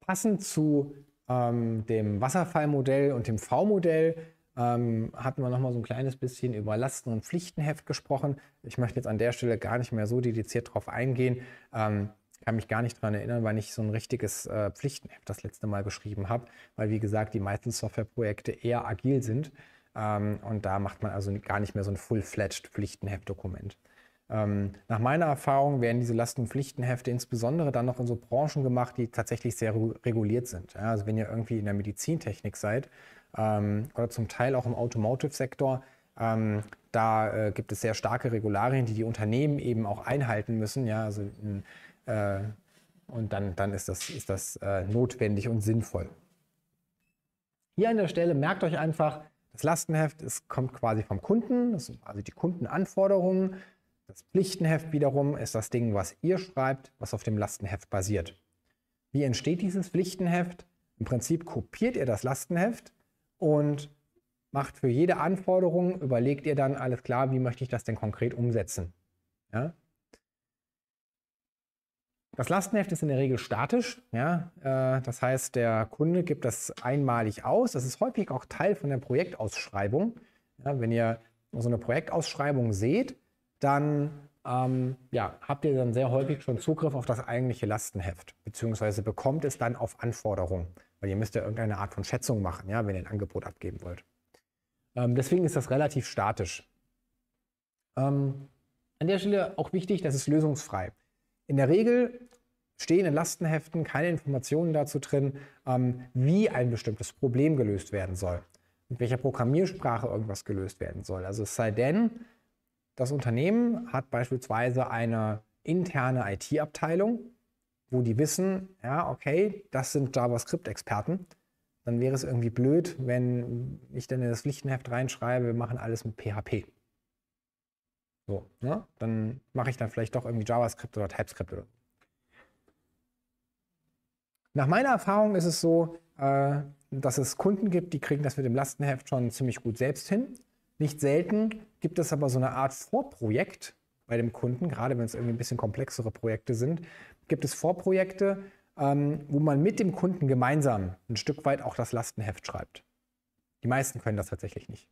Passend zu ähm, dem Wasserfallmodell und dem V-Modell ähm, hatten wir nochmal so ein kleines bisschen über Lasten- und Pflichtenheft gesprochen. Ich möchte jetzt an der Stelle gar nicht mehr so dediziert drauf eingehen. Ähm, kann mich gar nicht daran erinnern, weil ich so ein richtiges äh, Pflichtenheft das letzte Mal geschrieben habe, weil wie gesagt die meisten Softwareprojekte eher agil sind ähm, und da macht man also gar nicht mehr so ein full-fledged Pflichtenheft-Dokument. Ähm, nach meiner Erfahrung werden diese Lasten- und Pflichtenhefte insbesondere dann noch in so Branchen gemacht, die tatsächlich sehr reguliert sind. Ja, also wenn ihr irgendwie in der Medizintechnik seid ähm, oder zum Teil auch im Automotive-Sektor, ähm, da äh, gibt es sehr starke Regularien, die die Unternehmen eben auch einhalten müssen. Ja, also, hm, äh, und dann, dann ist das, ist das äh, notwendig und sinnvoll. Hier an der Stelle merkt euch einfach, das Lastenheft es kommt quasi vom Kunden, das sind quasi die Kundenanforderungen. Das Pflichtenheft wiederum ist das Ding, was ihr schreibt, was auf dem Lastenheft basiert. Wie entsteht dieses Pflichtenheft? Im Prinzip kopiert ihr das Lastenheft und macht für jede Anforderung, überlegt ihr dann, alles klar, wie möchte ich das denn konkret umsetzen? Ja? Das Lastenheft ist in der Regel statisch. Ja? Äh, das heißt, der Kunde gibt das einmalig aus. Das ist häufig auch Teil von der Projektausschreibung. Ja, wenn ihr so eine Projektausschreibung seht, dann ähm, ja, habt ihr dann sehr häufig schon Zugriff auf das eigentliche Lastenheft, beziehungsweise bekommt es dann auf Anforderung, weil ihr müsst ja irgendeine Art von Schätzung machen, ja, wenn ihr ein Angebot abgeben wollt. Ähm, deswegen ist das relativ statisch. Ähm, an der Stelle auch wichtig, das ist lösungsfrei. In der Regel stehen in Lastenheften keine Informationen dazu drin, ähm, wie ein bestimmtes Problem gelöst werden soll, mit welcher Programmiersprache irgendwas gelöst werden soll. Also es sei denn, das Unternehmen hat beispielsweise eine interne IT-Abteilung, wo die wissen, ja, okay, das sind JavaScript-Experten. Dann wäre es irgendwie blöd, wenn ich dann in das Pflichtenheft reinschreibe, wir machen alles mit PHP. So, ne? Dann mache ich dann vielleicht doch irgendwie JavaScript oder TypeScript oder. Nach meiner Erfahrung ist es so, äh, dass es Kunden gibt, die kriegen das mit dem Lastenheft schon ziemlich gut selbst hin. Nicht selten gibt es aber so eine Art Vorprojekt bei dem Kunden, gerade wenn es irgendwie ein bisschen komplexere Projekte sind, gibt es Vorprojekte, ähm, wo man mit dem Kunden gemeinsam ein Stück weit auch das Lastenheft schreibt. Die meisten können das tatsächlich nicht.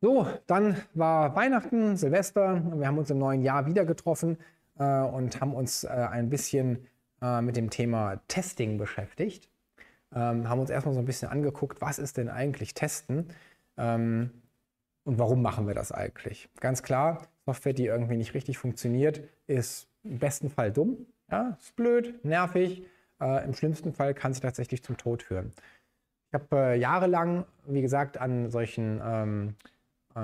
So, dann war Weihnachten, Silvester. und Wir haben uns im neuen Jahr wieder getroffen äh, und haben uns äh, ein bisschen äh, mit dem Thema Testing beschäftigt ähm, haben uns erstmal so ein bisschen angeguckt, was ist denn eigentlich Testen ähm, und warum machen wir das eigentlich. Ganz klar, Software, die irgendwie nicht richtig funktioniert, ist im besten Fall dumm, ja, ist blöd, nervig, äh, im schlimmsten Fall kann sie tatsächlich zum Tod führen. Ich habe äh, jahrelang, wie gesagt, an solchen ähm, äh,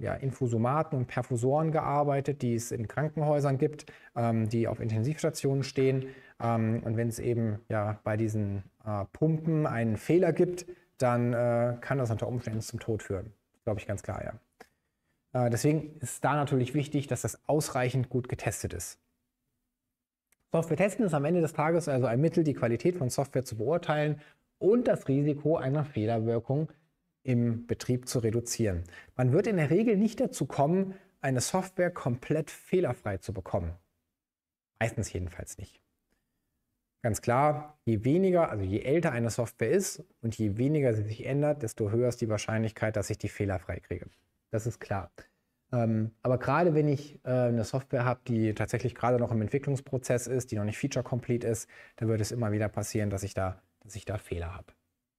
ja, Infusomaten und Perfusoren gearbeitet, die es in Krankenhäusern gibt, ähm, die auf Intensivstationen stehen. Ähm, und wenn es eben ja, bei diesen äh, Pumpen einen Fehler gibt, dann äh, kann das unter Umständen zum Tod führen. Glaube ich ganz klar, ja. Äh, deswegen ist da natürlich wichtig, dass das ausreichend gut getestet ist. Software testen ist am Ende des Tages also ein Mittel, die Qualität von Software zu beurteilen und das Risiko einer Fehlerwirkung zu im Betrieb zu reduzieren. Man wird in der Regel nicht dazu kommen, eine Software komplett fehlerfrei zu bekommen. Meistens jedenfalls nicht. Ganz klar, je weniger, also je älter eine Software ist und je weniger sie sich ändert, desto höher ist die Wahrscheinlichkeit, dass ich die fehlerfrei kriege. Das ist klar. Ähm, aber gerade wenn ich äh, eine Software habe, die tatsächlich gerade noch im Entwicklungsprozess ist, die noch nicht feature-complete ist, dann wird es immer wieder passieren, dass ich da, dass ich da Fehler habe.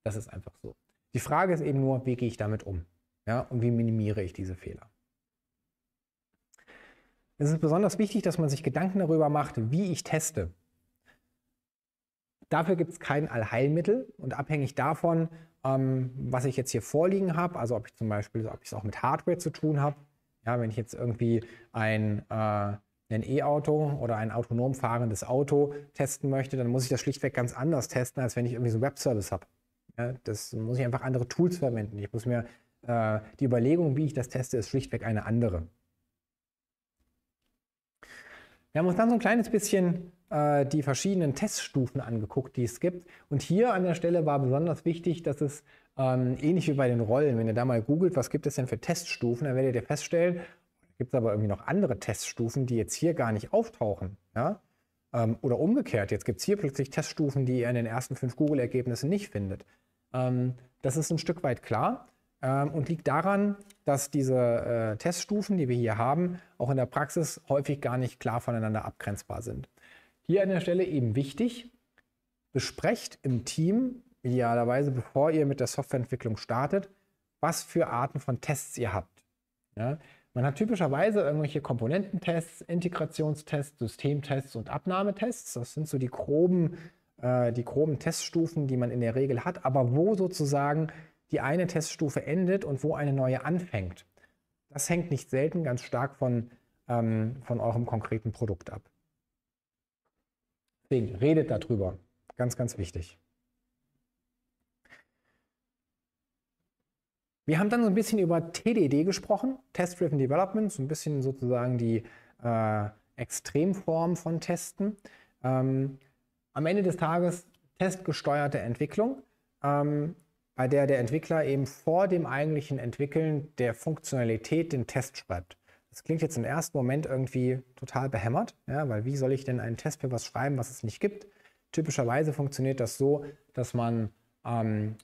Das ist einfach so. Die Frage ist eben nur, wie gehe ich damit um? Ja, und wie minimiere ich diese Fehler? Es ist besonders wichtig, dass man sich Gedanken darüber macht, wie ich teste. Dafür gibt es kein Allheilmittel und abhängig davon, ähm, was ich jetzt hier vorliegen habe, also ob ich zum Beispiel, ob ich es auch mit Hardware zu tun habe, ja, wenn ich jetzt irgendwie ein äh, ein E-Auto oder ein autonom fahrendes Auto testen möchte, dann muss ich das schlichtweg ganz anders testen, als wenn ich irgendwie so einen Webservice habe. Ja, das muss ich einfach andere Tools verwenden. Ich muss mir äh, die Überlegung, wie ich das teste, ist schlichtweg eine andere. Wir haben uns dann so ein kleines bisschen äh, die verschiedenen Teststufen angeguckt, die es gibt. Und hier an der Stelle war besonders wichtig, dass es ähm, ähnlich wie bei den Rollen, wenn ihr da mal googelt, was gibt es denn für Teststufen, dann werdet ihr feststellen, gibt es aber irgendwie noch andere Teststufen, die jetzt hier gar nicht auftauchen. Ja? Ähm, oder umgekehrt, jetzt gibt es hier plötzlich Teststufen, die ihr in den ersten fünf Google-Ergebnissen nicht findet. Ähm, das ist ein Stück weit klar ähm, und liegt daran, dass diese äh, Teststufen, die wir hier haben, auch in der Praxis häufig gar nicht klar voneinander abgrenzbar sind. Hier an der Stelle eben wichtig, besprecht im Team idealerweise, bevor ihr mit der Softwareentwicklung startet, was für Arten von Tests ihr habt. Ja? Man hat typischerweise irgendwelche Komponententests, Integrationstests, Systemtests und Abnahmetests. Das sind so die groben äh, die groben Teststufen, die man in der Regel hat, aber wo sozusagen die eine Teststufe endet und wo eine neue anfängt. Das hängt nicht selten ganz stark von, ähm, von eurem konkreten Produkt ab. Deswegen redet darüber. Ganz, ganz wichtig. Wir haben dann so ein bisschen über TDD gesprochen, Test Driven Development, so ein bisschen sozusagen die äh, Extremform von Testen. Ähm, am Ende des Tages testgesteuerte Entwicklung, ähm, bei der der Entwickler eben vor dem eigentlichen Entwickeln der Funktionalität den Test schreibt. Das klingt jetzt im ersten Moment irgendwie total behämmert, ja, weil wie soll ich denn einen Test für was schreiben, was es nicht gibt? Typischerweise funktioniert das so, dass man ähm,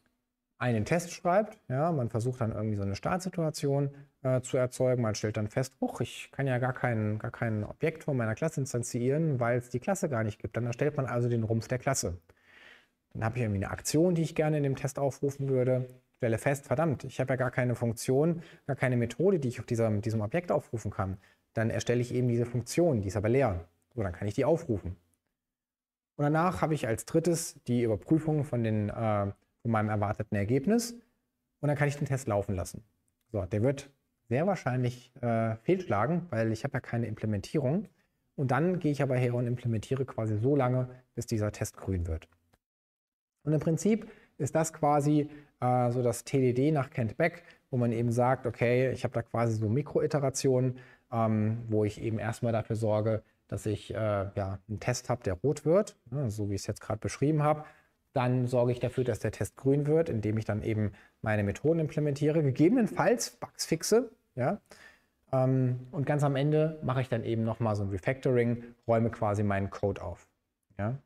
einen Test schreibt, ja, man versucht dann irgendwie so eine Startsituation, äh, zu erzeugen. Man stellt dann fest, oh, ich kann ja gar kein, gar kein Objekt von meiner Klasse instanzieren, weil es die Klasse gar nicht gibt. Dann erstellt man also den Rumpf der Klasse. Dann habe ich irgendwie eine Aktion, die ich gerne in dem Test aufrufen würde. Stelle fest, verdammt, ich habe ja gar keine Funktion, gar keine Methode, die ich auf dieser, diesem Objekt aufrufen kann. Dann erstelle ich eben diese Funktion, die ist aber leer. So, dann kann ich die aufrufen. Und danach habe ich als drittes die Überprüfung von, den, äh, von meinem erwarteten Ergebnis. Und dann kann ich den Test laufen lassen. So, der wird sehr wahrscheinlich äh, fehlschlagen, weil ich habe ja keine Implementierung. Und dann gehe ich aber her und implementiere quasi so lange, bis dieser Test grün wird. Und im Prinzip ist das quasi äh, so das TDD nach Kent Beck, wo man eben sagt, okay, ich habe da quasi so Mikroiterationen, ähm, wo ich eben erstmal dafür sorge, dass ich äh, ja, einen Test habe, der rot wird, ne, so wie ich es jetzt gerade beschrieben habe. Dann sorge ich dafür, dass der Test grün wird, indem ich dann eben meine Methoden implementiere, gegebenenfalls Bugs fixe, ja? Ähm, und ganz am Ende mache ich dann eben nochmal so ein Refactoring, räume quasi meinen Code auf. Ja?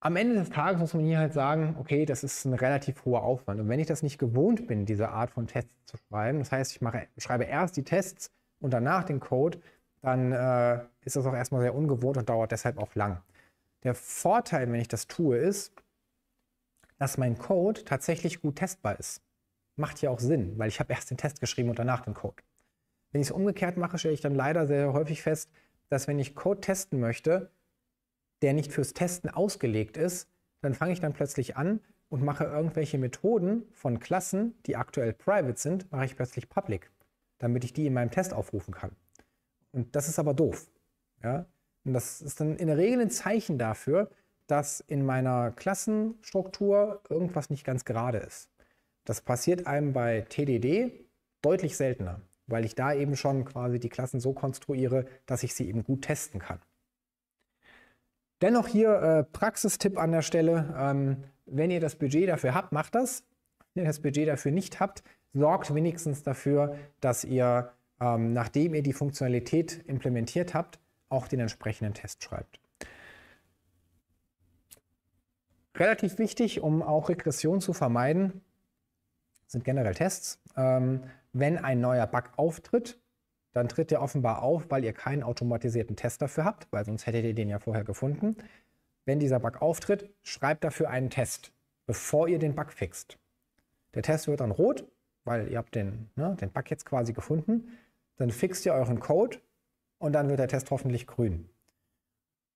Am Ende des Tages muss man hier halt sagen, okay, das ist ein relativ hoher Aufwand. Und wenn ich das nicht gewohnt bin, diese Art von Tests zu schreiben, das heißt, ich mache, schreibe erst die Tests und danach den Code, dann äh, ist das auch erstmal sehr ungewohnt und dauert deshalb auch lang. Der Vorteil, wenn ich das tue, ist, dass mein Code tatsächlich gut testbar ist. Macht ja auch Sinn, weil ich habe erst den Test geschrieben und danach den Code. Wenn ich es umgekehrt mache, stelle ich dann leider sehr häufig fest, dass wenn ich Code testen möchte, der nicht fürs Testen ausgelegt ist, dann fange ich dann plötzlich an und mache irgendwelche Methoden von Klassen, die aktuell private sind, mache ich plötzlich public, damit ich die in meinem Test aufrufen kann. Und das ist aber doof. Ja? Und das ist dann in der Regel ein Zeichen dafür, dass in meiner Klassenstruktur irgendwas nicht ganz gerade ist. Das passiert einem bei TDD deutlich seltener, weil ich da eben schon quasi die Klassen so konstruiere, dass ich sie eben gut testen kann. Dennoch hier äh, Praxistipp an der Stelle, ähm, wenn ihr das Budget dafür habt, macht das. Wenn ihr das Budget dafür nicht habt, sorgt wenigstens dafür, dass ihr, ähm, nachdem ihr die Funktionalität implementiert habt, auch den entsprechenden Test schreibt. Relativ wichtig, um auch Regression zu vermeiden, sind generell Tests. Ähm, wenn ein neuer Bug auftritt, dann tritt der offenbar auf, weil ihr keinen automatisierten Test dafür habt, weil sonst hättet ihr den ja vorher gefunden. Wenn dieser Bug auftritt, schreibt dafür einen Test, bevor ihr den Bug fixt. Der Test wird dann rot, weil ihr habt den, ne, den Bug jetzt quasi gefunden. Dann fixt ihr euren Code und dann wird der Test hoffentlich grün.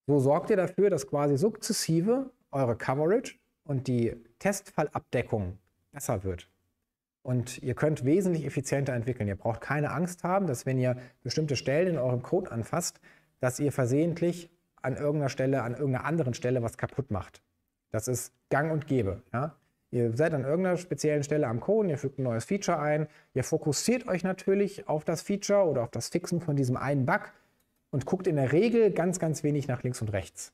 So sorgt ihr dafür, dass quasi sukzessive eure Coverage und die Testfallabdeckung besser wird. Und ihr könnt wesentlich effizienter entwickeln. Ihr braucht keine Angst haben, dass wenn ihr bestimmte Stellen in eurem Code anfasst, dass ihr versehentlich an irgendeiner Stelle, an irgendeiner anderen Stelle was kaputt macht. Das ist gang und gäbe. Ja? Ihr seid an irgendeiner speziellen Stelle am Code, ihr fügt ein neues Feature ein, ihr fokussiert euch natürlich auf das Feature oder auf das Fixen von diesem einen Bug und guckt in der Regel ganz, ganz wenig nach links und rechts.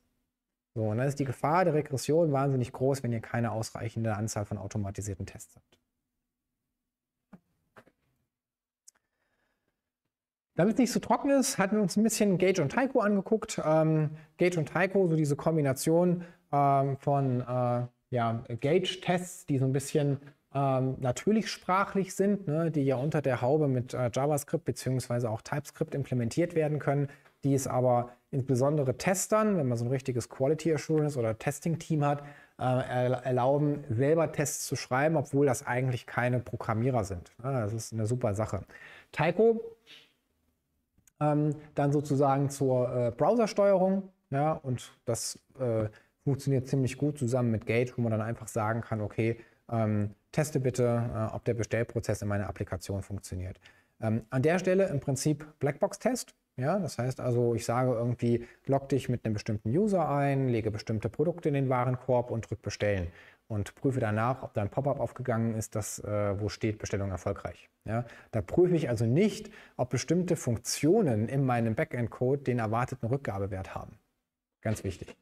So, und dann ist die Gefahr der Regression wahnsinnig groß, wenn ihr keine ausreichende Anzahl von automatisierten Tests habt. Damit es nicht so trocken ist, hatten wir uns ein bisschen Gage und Taiko angeguckt. Ähm, Gage und Taiko, so diese Kombination ähm, von äh, ja, Gage-Tests, die so ein bisschen ähm, natürlich sprachlich sind, ne, die ja unter der Haube mit äh, JavaScript bzw. auch TypeScript implementiert werden können, die es aber insbesondere Testern, wenn man so ein richtiges Quality Assurance oder Testing-Team hat, äh, erlauben, selber Tests zu schreiben, obwohl das eigentlich keine Programmierer sind. Ah, das ist eine super Sache. Taiko ähm, dann sozusagen zur äh, Browsersteuerung. Ja, und das äh, funktioniert ziemlich gut zusammen mit Gate, wo man dann einfach sagen kann, okay, ähm, teste bitte, äh, ob der Bestellprozess in meiner Applikation funktioniert. Ähm, an der Stelle im Prinzip Blackbox-Test. Ja, das heißt also, ich sage irgendwie, log dich mit einem bestimmten User ein, lege bestimmte Produkte in den Warenkorb und drück bestellen und prüfe danach, ob dein Pop-up aufgegangen ist, das, äh, wo steht Bestellung erfolgreich. Ja? Da prüfe ich also nicht, ob bestimmte Funktionen in meinem Backend-Code den erwarteten Rückgabewert haben. Ganz wichtig.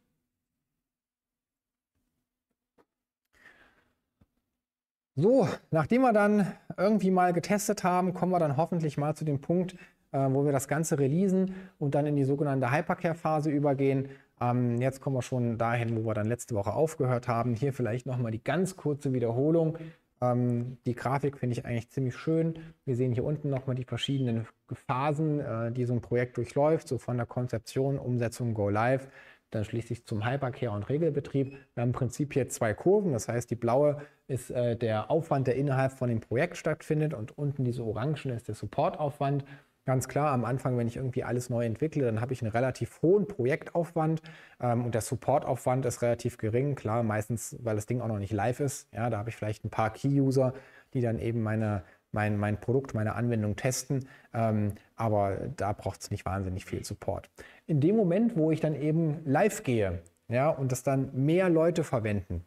So, nachdem wir dann irgendwie mal getestet haben, kommen wir dann hoffentlich mal zu dem Punkt, äh, wo wir das Ganze releasen und dann in die sogenannte Hypercare-Phase übergehen. Ähm, jetzt kommen wir schon dahin, wo wir dann letzte Woche aufgehört haben. Hier vielleicht nochmal die ganz kurze Wiederholung. Ähm, die Grafik finde ich eigentlich ziemlich schön. Wir sehen hier unten nochmal die verschiedenen Phasen, äh, die so ein Projekt durchläuft, so von der Konzeption, Umsetzung, Go Live, dann schließlich zum Hypercare und Regelbetrieb. Wir haben im Prinzip hier zwei Kurven, das heißt, die blaue ist äh, der Aufwand, der innerhalb von dem Projekt stattfindet und unten diese orangen ist der Supportaufwand. Ganz klar, am Anfang, wenn ich irgendwie alles neu entwickle, dann habe ich einen relativ hohen Projektaufwand ähm, und der Supportaufwand ist relativ gering. Klar, meistens, weil das Ding auch noch nicht live ist. Ja, da habe ich vielleicht ein paar Key-User, die dann eben meine, mein, mein Produkt, meine Anwendung testen. Ähm, aber da braucht es nicht wahnsinnig viel Support. In dem Moment, wo ich dann eben live gehe ja, und das dann mehr Leute verwenden,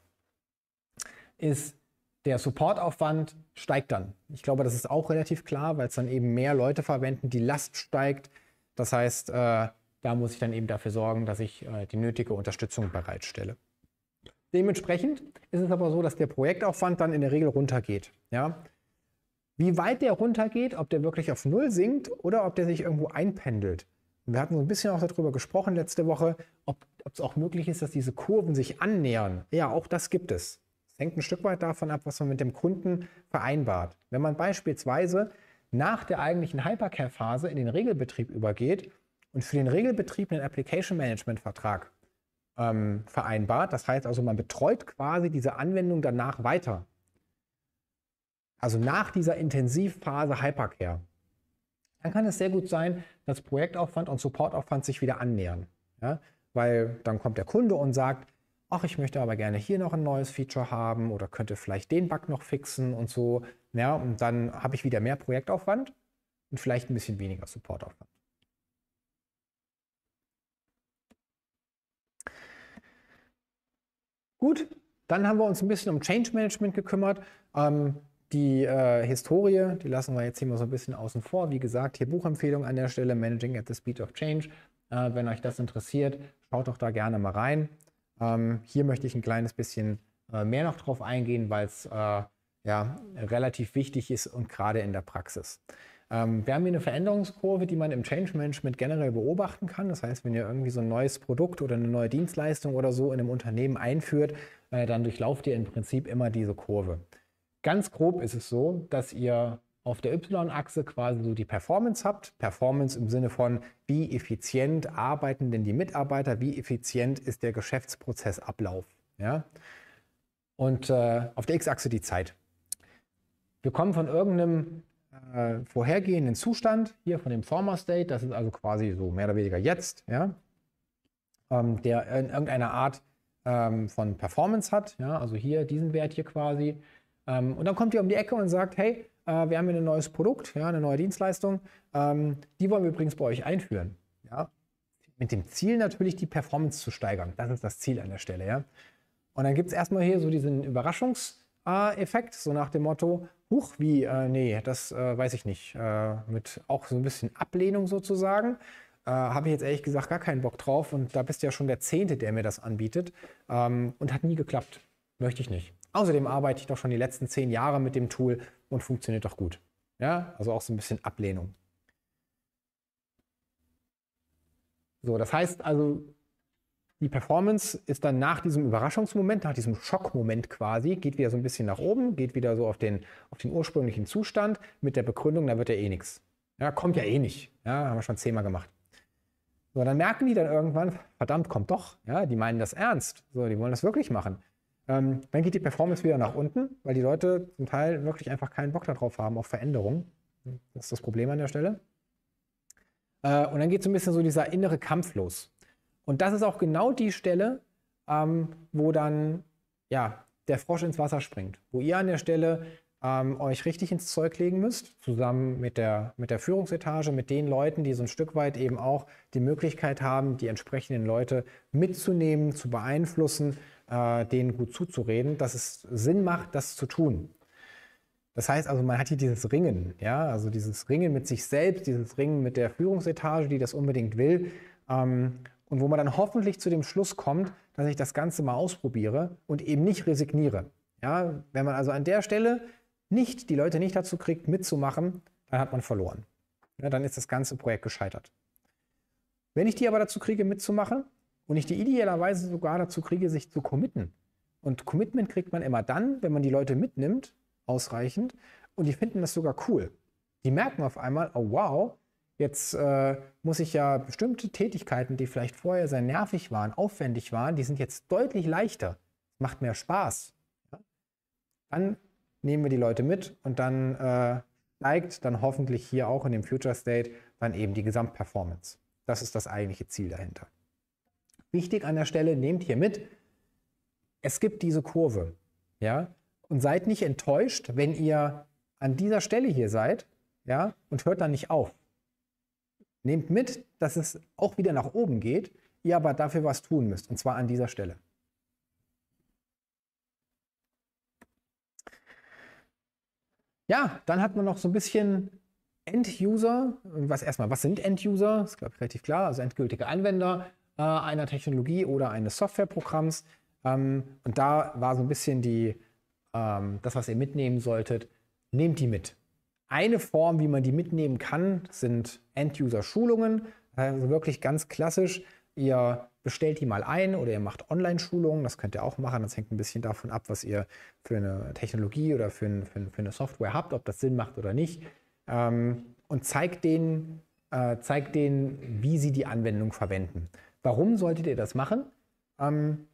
ist der Supportaufwand steigt dann. Ich glaube, das ist auch relativ klar, weil es dann eben mehr Leute verwenden, die Last steigt. Das heißt, äh, da muss ich dann eben dafür sorgen, dass ich äh, die nötige Unterstützung bereitstelle. Dementsprechend ist es aber so, dass der Projektaufwand dann in der Regel runtergeht. Ja? Wie weit der runtergeht, ob der wirklich auf Null sinkt oder ob der sich irgendwo einpendelt. Wir hatten so ein bisschen auch darüber gesprochen letzte Woche, ob es auch möglich ist, dass diese Kurven sich annähern. Ja, auch das gibt es hängt ein Stück weit davon ab, was man mit dem Kunden vereinbart. Wenn man beispielsweise nach der eigentlichen Hypercare-Phase in den Regelbetrieb übergeht und für den Regelbetrieb einen Application Management-Vertrag ähm, vereinbart, das heißt also, man betreut quasi diese Anwendung danach weiter. Also nach dieser Intensivphase Hypercare. Dann kann es sehr gut sein, dass Projektaufwand und Supportaufwand sich wieder annähern. Ja? Weil dann kommt der Kunde und sagt, ach, ich möchte aber gerne hier noch ein neues Feature haben oder könnte vielleicht den Bug noch fixen und so. Ja, und dann habe ich wieder mehr Projektaufwand und vielleicht ein bisschen weniger Supportaufwand. Gut, dann haben wir uns ein bisschen um Change Management gekümmert. Ähm, die äh, Historie, die lassen wir jetzt hier mal so ein bisschen außen vor. Wie gesagt, hier Buchempfehlung an der Stelle, Managing at the Speed of Change. Äh, wenn euch das interessiert, schaut doch da gerne mal rein. Ähm, hier möchte ich ein kleines bisschen äh, mehr noch drauf eingehen, weil es äh, ja, relativ wichtig ist und gerade in der Praxis. Ähm, wir haben hier eine Veränderungskurve, die man im Change Management generell beobachten kann. Das heißt, wenn ihr irgendwie so ein neues Produkt oder eine neue Dienstleistung oder so in einem Unternehmen einführt, äh, dann durchlauft ihr im Prinzip immer diese Kurve. Ganz grob ist es so, dass ihr auf der Y-Achse quasi so die Performance habt. Performance im Sinne von, wie effizient arbeiten denn die Mitarbeiter, wie effizient ist der Geschäftsprozessablauf. Ja? Und äh, auf der X-Achse die Zeit. Wir kommen von irgendeinem äh, vorhergehenden Zustand, hier von dem Former State, das ist also quasi so mehr oder weniger jetzt, ja? Ähm, der in irgendeiner Art ähm, von Performance hat, ja? also hier diesen Wert hier quasi. Ähm, und dann kommt ihr um die Ecke und sagt, hey, äh, wir haben hier ein neues Produkt, ja, eine neue Dienstleistung. Ähm, die wollen wir übrigens bei euch einführen. Ja? Mit dem Ziel natürlich, die Performance zu steigern. Das ist das Ziel an der Stelle. Ja? Und dann gibt es erstmal hier so diesen Überraschungseffekt, so nach dem Motto, huch, wie, äh, nee, das äh, weiß ich nicht. Äh, mit auch so ein bisschen Ablehnung sozusagen. Äh, habe ich jetzt ehrlich gesagt gar keinen Bock drauf und da bist du ja schon der Zehnte, der mir das anbietet ähm, und hat nie geklappt. Möchte ich nicht. Außerdem arbeite ich doch schon die letzten zehn Jahre mit dem Tool und funktioniert doch gut. Ja, also auch so ein bisschen Ablehnung. So, das heißt also, die Performance ist dann nach diesem Überraschungsmoment, nach diesem Schockmoment quasi, geht wieder so ein bisschen nach oben, geht wieder so auf den, auf den ursprünglichen Zustand mit der Begründung, da wird ja eh nichts. Ja, kommt ja eh nicht. Ja, haben wir schon zehnmal gemacht. So, dann merken die dann irgendwann, verdammt, kommt doch. Ja, die meinen das ernst. So, die wollen das wirklich machen. Ähm, dann geht die Performance wieder nach unten, weil die Leute zum Teil wirklich einfach keinen Bock darauf haben, auf Veränderungen. Das ist das Problem an der Stelle. Äh, und dann geht so ein bisschen so dieser innere Kampf los. Und das ist auch genau die Stelle, ähm, wo dann ja, der Frosch ins Wasser springt, wo ihr an der Stelle ähm, euch richtig ins Zeug legen müsst, zusammen mit der, mit der Führungsetage, mit den Leuten, die so ein Stück weit eben auch die Möglichkeit haben, die entsprechenden Leute mitzunehmen, zu beeinflussen äh, denen gut zuzureden, dass es Sinn macht, das zu tun. Das heißt also, man hat hier dieses Ringen, ja, also dieses Ringen mit sich selbst, dieses Ringen mit der Führungsetage, die das unbedingt will. Ähm, und wo man dann hoffentlich zu dem Schluss kommt, dass ich das Ganze mal ausprobiere und eben nicht resigniere. Ja, wenn man also an der Stelle nicht die Leute nicht dazu kriegt, mitzumachen, dann hat man verloren. Ja, dann ist das ganze Projekt gescheitert. Wenn ich die aber dazu kriege, mitzumachen, und ich die idealerweise sogar dazu kriege, sich zu committen. Und Commitment kriegt man immer dann, wenn man die Leute mitnimmt, ausreichend, und die finden das sogar cool. Die merken auf einmal, oh wow, jetzt äh, muss ich ja bestimmte Tätigkeiten, die vielleicht vorher sehr nervig waren, aufwendig waren, die sind jetzt deutlich leichter. Macht mehr Spaß. Ja? Dann nehmen wir die Leute mit und dann äh, steigt dann hoffentlich hier auch in dem Future State dann eben die Gesamtperformance. Das ist das eigentliche Ziel dahinter. Wichtig an der Stelle, nehmt hier mit, es gibt diese Kurve. Ja? Und seid nicht enttäuscht, wenn ihr an dieser Stelle hier seid ja? und hört dann nicht auf. Nehmt mit, dass es auch wieder nach oben geht, ihr aber dafür was tun müsst, und zwar an dieser Stelle. Ja, dann hat man noch so ein bisschen End-User. Was erstmal, was sind End-User? Das Ist, glaube ich, relativ klar. Also endgültige Anwender äh, einer Technologie oder eines Softwareprogramms. Ähm, und da war so ein bisschen die, ähm, das, was ihr mitnehmen solltet, nehmt die mit. Eine Form, wie man die mitnehmen kann, sind End-User-Schulungen. Also wirklich ganz klassisch. Ihr bestellt die mal ein oder ihr macht Online-Schulungen. Das könnt ihr auch machen. Das hängt ein bisschen davon ab, was ihr für eine Technologie oder für, ein, für, ein, für eine Software habt, ob das Sinn macht oder nicht. Ähm, und zeigt denen, äh, zeigt denen, wie sie die Anwendung verwenden. Warum solltet ihr das machen? Ähm,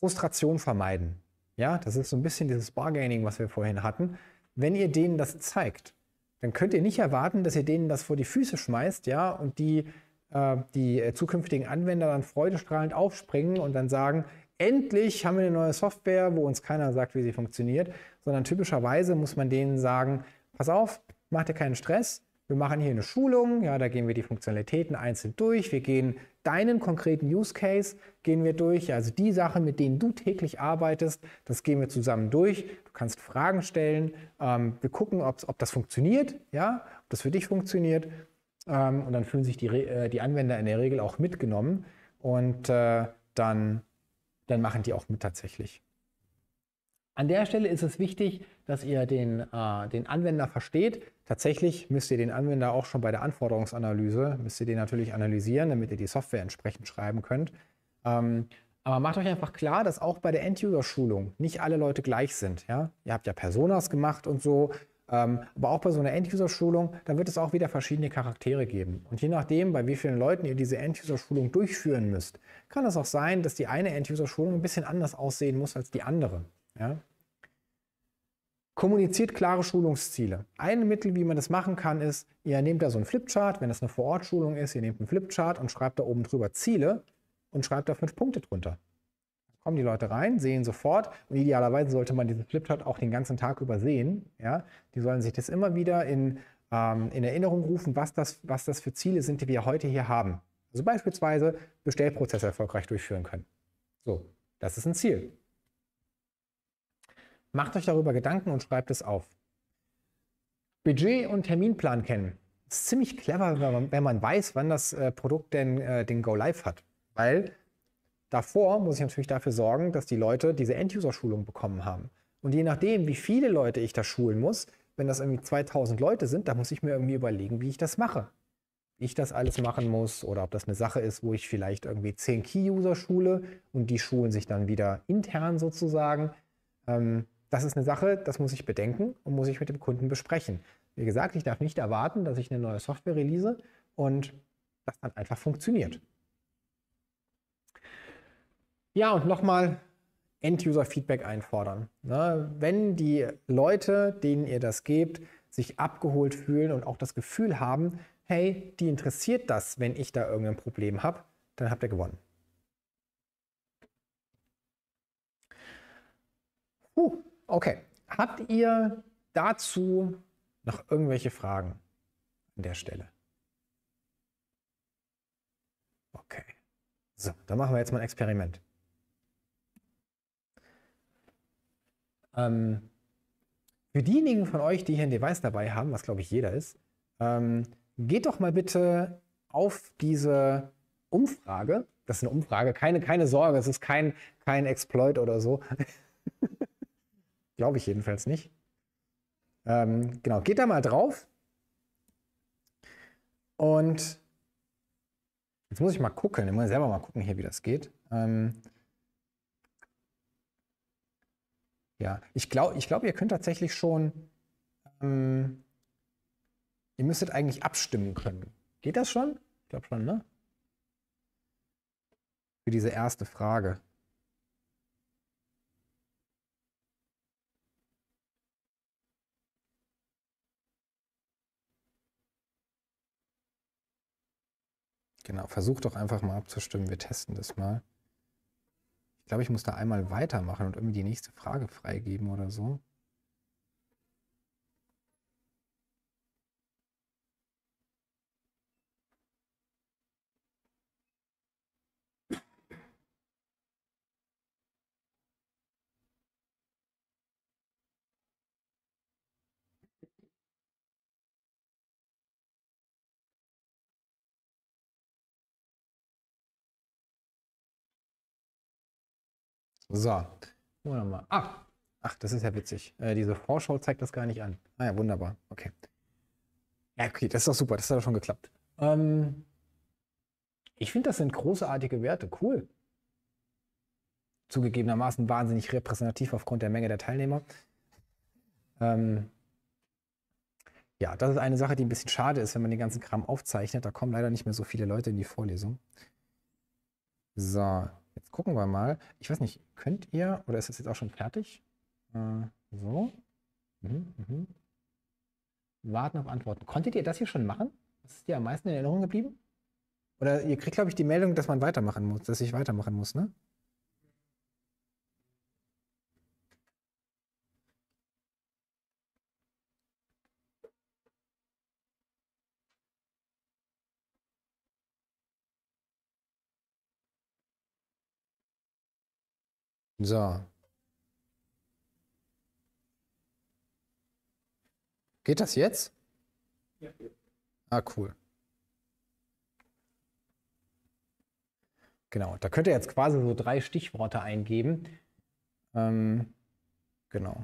Frustration vermeiden. Ja, das ist so ein bisschen dieses Bargaining, was wir vorhin hatten. Wenn ihr denen das zeigt, dann könnt ihr nicht erwarten, dass ihr denen das vor die Füße schmeißt, ja, und die, äh, die äh, zukünftigen Anwender dann freudestrahlend aufspringen und dann sagen, endlich haben wir eine neue Software, wo uns keiner sagt, wie sie funktioniert, sondern typischerweise muss man denen sagen, pass auf, mach dir keinen Stress, wir machen hier eine Schulung, ja, da gehen wir die Funktionalitäten einzeln durch. Wir gehen deinen konkreten Use Case gehen wir durch, also die Sachen, mit denen du täglich arbeitest, das gehen wir zusammen durch. Du kannst Fragen stellen, ähm, wir gucken, ob das funktioniert, ja, ob das für dich funktioniert. Ähm, und dann fühlen sich die, äh, die Anwender in der Regel auch mitgenommen und äh, dann, dann machen die auch mit tatsächlich. An der Stelle ist es wichtig, dass ihr den, äh, den Anwender versteht. Tatsächlich müsst ihr den Anwender auch schon bei der Anforderungsanalyse, müsst ihr den natürlich analysieren, damit ihr die Software entsprechend schreiben könnt. Ähm, aber macht euch einfach klar, dass auch bei der End-User-Schulung nicht alle Leute gleich sind. Ja? Ihr habt ja Personas gemacht und so. Ähm, aber auch bei so einer End-User-Schulung, da wird es auch wieder verschiedene Charaktere geben. Und je nachdem, bei wie vielen Leuten ihr diese End-User-Schulung durchführen müsst, kann es auch sein, dass die eine End-User-Schulung ein bisschen anders aussehen muss als die andere. Ja? Kommuniziert klare Schulungsziele. Ein Mittel, wie man das machen kann, ist, ihr nehmt da so einen Flipchart, wenn das eine Vorortschulung ist, ihr nehmt einen Flipchart und schreibt da oben drüber Ziele und schreibt da fünf Punkte drunter. Kommen die Leute rein, sehen sofort und idealerweise sollte man diesen Flipchart auch den ganzen Tag übersehen. Ja? Die sollen sich das immer wieder in, ähm, in Erinnerung rufen, was das, was das für Ziele sind, die wir heute hier haben. Also beispielsweise Bestellprozesse erfolgreich durchführen können. So, das ist ein Ziel. Macht euch darüber Gedanken und schreibt es auf. Budget und Terminplan kennen. Das ist ziemlich clever, wenn man, wenn man weiß, wann das äh, Produkt denn äh, den Go-Live hat. Weil davor muss ich natürlich dafür sorgen, dass die Leute diese End-User-Schulung bekommen haben. Und je nachdem, wie viele Leute ich da schulen muss, wenn das irgendwie 2000 Leute sind, da muss ich mir irgendwie überlegen, wie ich das mache. Wie Ich das alles machen muss oder ob das eine Sache ist, wo ich vielleicht irgendwie 10 Key-User schule und die schulen sich dann wieder intern sozusagen. Ähm, das ist eine Sache, das muss ich bedenken und muss ich mit dem Kunden besprechen. Wie gesagt, ich darf nicht erwarten, dass ich eine neue Software release und das dann einfach funktioniert. Ja, und nochmal End-User-Feedback einfordern. Na, wenn die Leute, denen ihr das gebt, sich abgeholt fühlen und auch das Gefühl haben, hey, die interessiert das, wenn ich da irgendein Problem habe, dann habt ihr gewonnen. Puh, Okay, habt ihr dazu noch irgendwelche Fragen an der Stelle? Okay, so, dann machen wir jetzt mal ein Experiment. Ähm, für diejenigen von euch, die hier ein Device dabei haben, was glaube ich jeder ist, ähm, geht doch mal bitte auf diese Umfrage. Das ist eine Umfrage, keine, keine Sorge, es ist kein, kein Exploit oder so. [LAUGHS] Glaube ich jedenfalls nicht. Ähm, genau, geht da mal drauf. Und jetzt muss ich mal gucken, ich muss selber mal gucken hier, wie das geht. Ähm, ja, ich glaube, ich glaub, ihr könnt tatsächlich schon, ähm, ihr müsstet eigentlich abstimmen können. Geht das schon? Ich glaube schon, ne? Für diese erste Frage. Genau, versuch doch einfach mal abzustimmen. Wir testen das mal. Ich glaube, ich muss da einmal weitermachen und irgendwie die nächste Frage freigeben oder so. So, gucken wir mal. Ah, ach, das ist ja witzig. Äh, diese Vorschau zeigt das gar nicht an. Ah ja, wunderbar. Okay. Ja, okay, das ist doch super. Das hat doch schon geklappt. Ähm, ich finde, das sind großartige Werte. Cool. Zugegebenermaßen wahnsinnig repräsentativ aufgrund der Menge der Teilnehmer. Ähm, ja, das ist eine Sache, die ein bisschen schade ist, wenn man den ganzen Kram aufzeichnet. Da kommen leider nicht mehr so viele Leute in die Vorlesung. So, Jetzt gucken wir mal. Ich weiß nicht, könnt ihr, oder ist das jetzt auch schon fertig? Äh, so. Mhm, mhm. Warten auf Antworten. Konntet ihr das hier schon machen? Was ist dir am meisten in Erinnerung geblieben? Oder ihr kriegt, glaube ich, die Meldung, dass man weitermachen muss, dass ich weitermachen muss, ne? So. Geht das jetzt? Ja. Ah, cool. Genau, da könnt ihr jetzt quasi so drei Stichworte eingeben. Ähm, genau.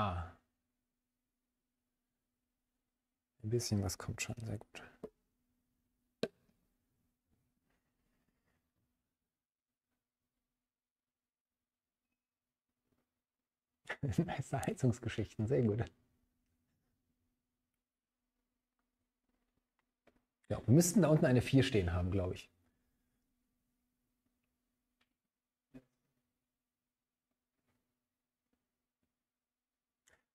Ah. Ein bisschen was kommt schon, sehr gut. [LAUGHS] nice Heizungsgeschichten, sehr gut. Ja, wir müssten da unten eine 4 stehen haben, glaube ich.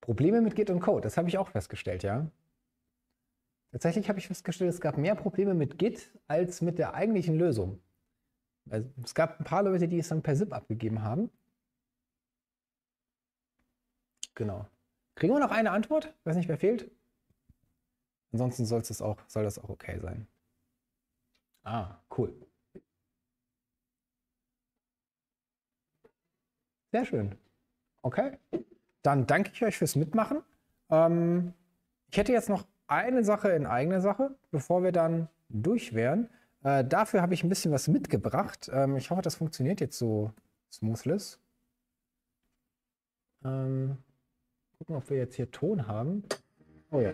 Probleme mit Git und Code, das habe ich auch festgestellt, ja. Tatsächlich habe ich festgestellt, es gab mehr Probleme mit Git als mit der eigentlichen Lösung. Also es gab ein paar Leute, die es dann per SIP abgegeben haben. Genau. Kriegen wir noch eine Antwort? Weiß nicht, wer fehlt. Ansonsten soll das auch, soll das auch okay sein. Ah, cool. Sehr schön. Okay. Dann danke ich euch fürs Mitmachen. Ähm, ich hätte jetzt noch eine Sache in eigener Sache, bevor wir dann durch wären. Äh, dafür habe ich ein bisschen was mitgebracht. Ähm, ich hoffe, das funktioniert jetzt so smoothless. Ähm, gucken, ob wir jetzt hier Ton haben. Oh ja.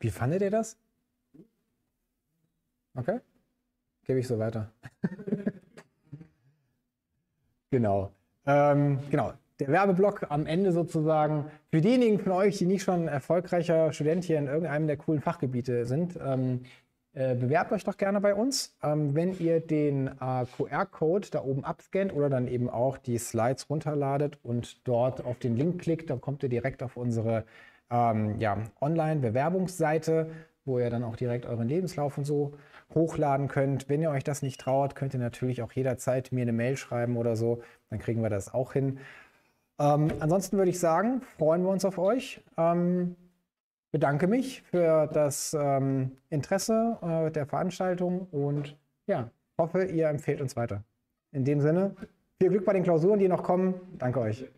Wie fandet ihr das? Okay, gebe ich so weiter. [LAUGHS] genau. Ähm, genau, der Werbeblock am Ende sozusagen. Für diejenigen von euch, die nicht schon erfolgreicher Student hier in irgendeinem der coolen Fachgebiete sind, ähm, äh, bewerbt euch doch gerne bei uns. Ähm, wenn ihr den äh, QR-Code da oben abscannt oder dann eben auch die Slides runterladet und dort auf den Link klickt, dann kommt ihr direkt auf unsere ähm, ja, Online-Bewerbungsseite, wo ihr dann auch direkt euren Lebenslauf und so hochladen könnt. Wenn ihr euch das nicht traut, könnt ihr natürlich auch jederzeit mir eine Mail schreiben oder so. Dann kriegen wir das auch hin. Ähm, ansonsten würde ich sagen, freuen wir uns auf euch. Ähm, bedanke mich für das ähm, Interesse äh, der Veranstaltung und ja, hoffe, ihr empfehlt uns weiter. In dem Sinne, viel Glück bei den Klausuren, die noch kommen. Danke euch.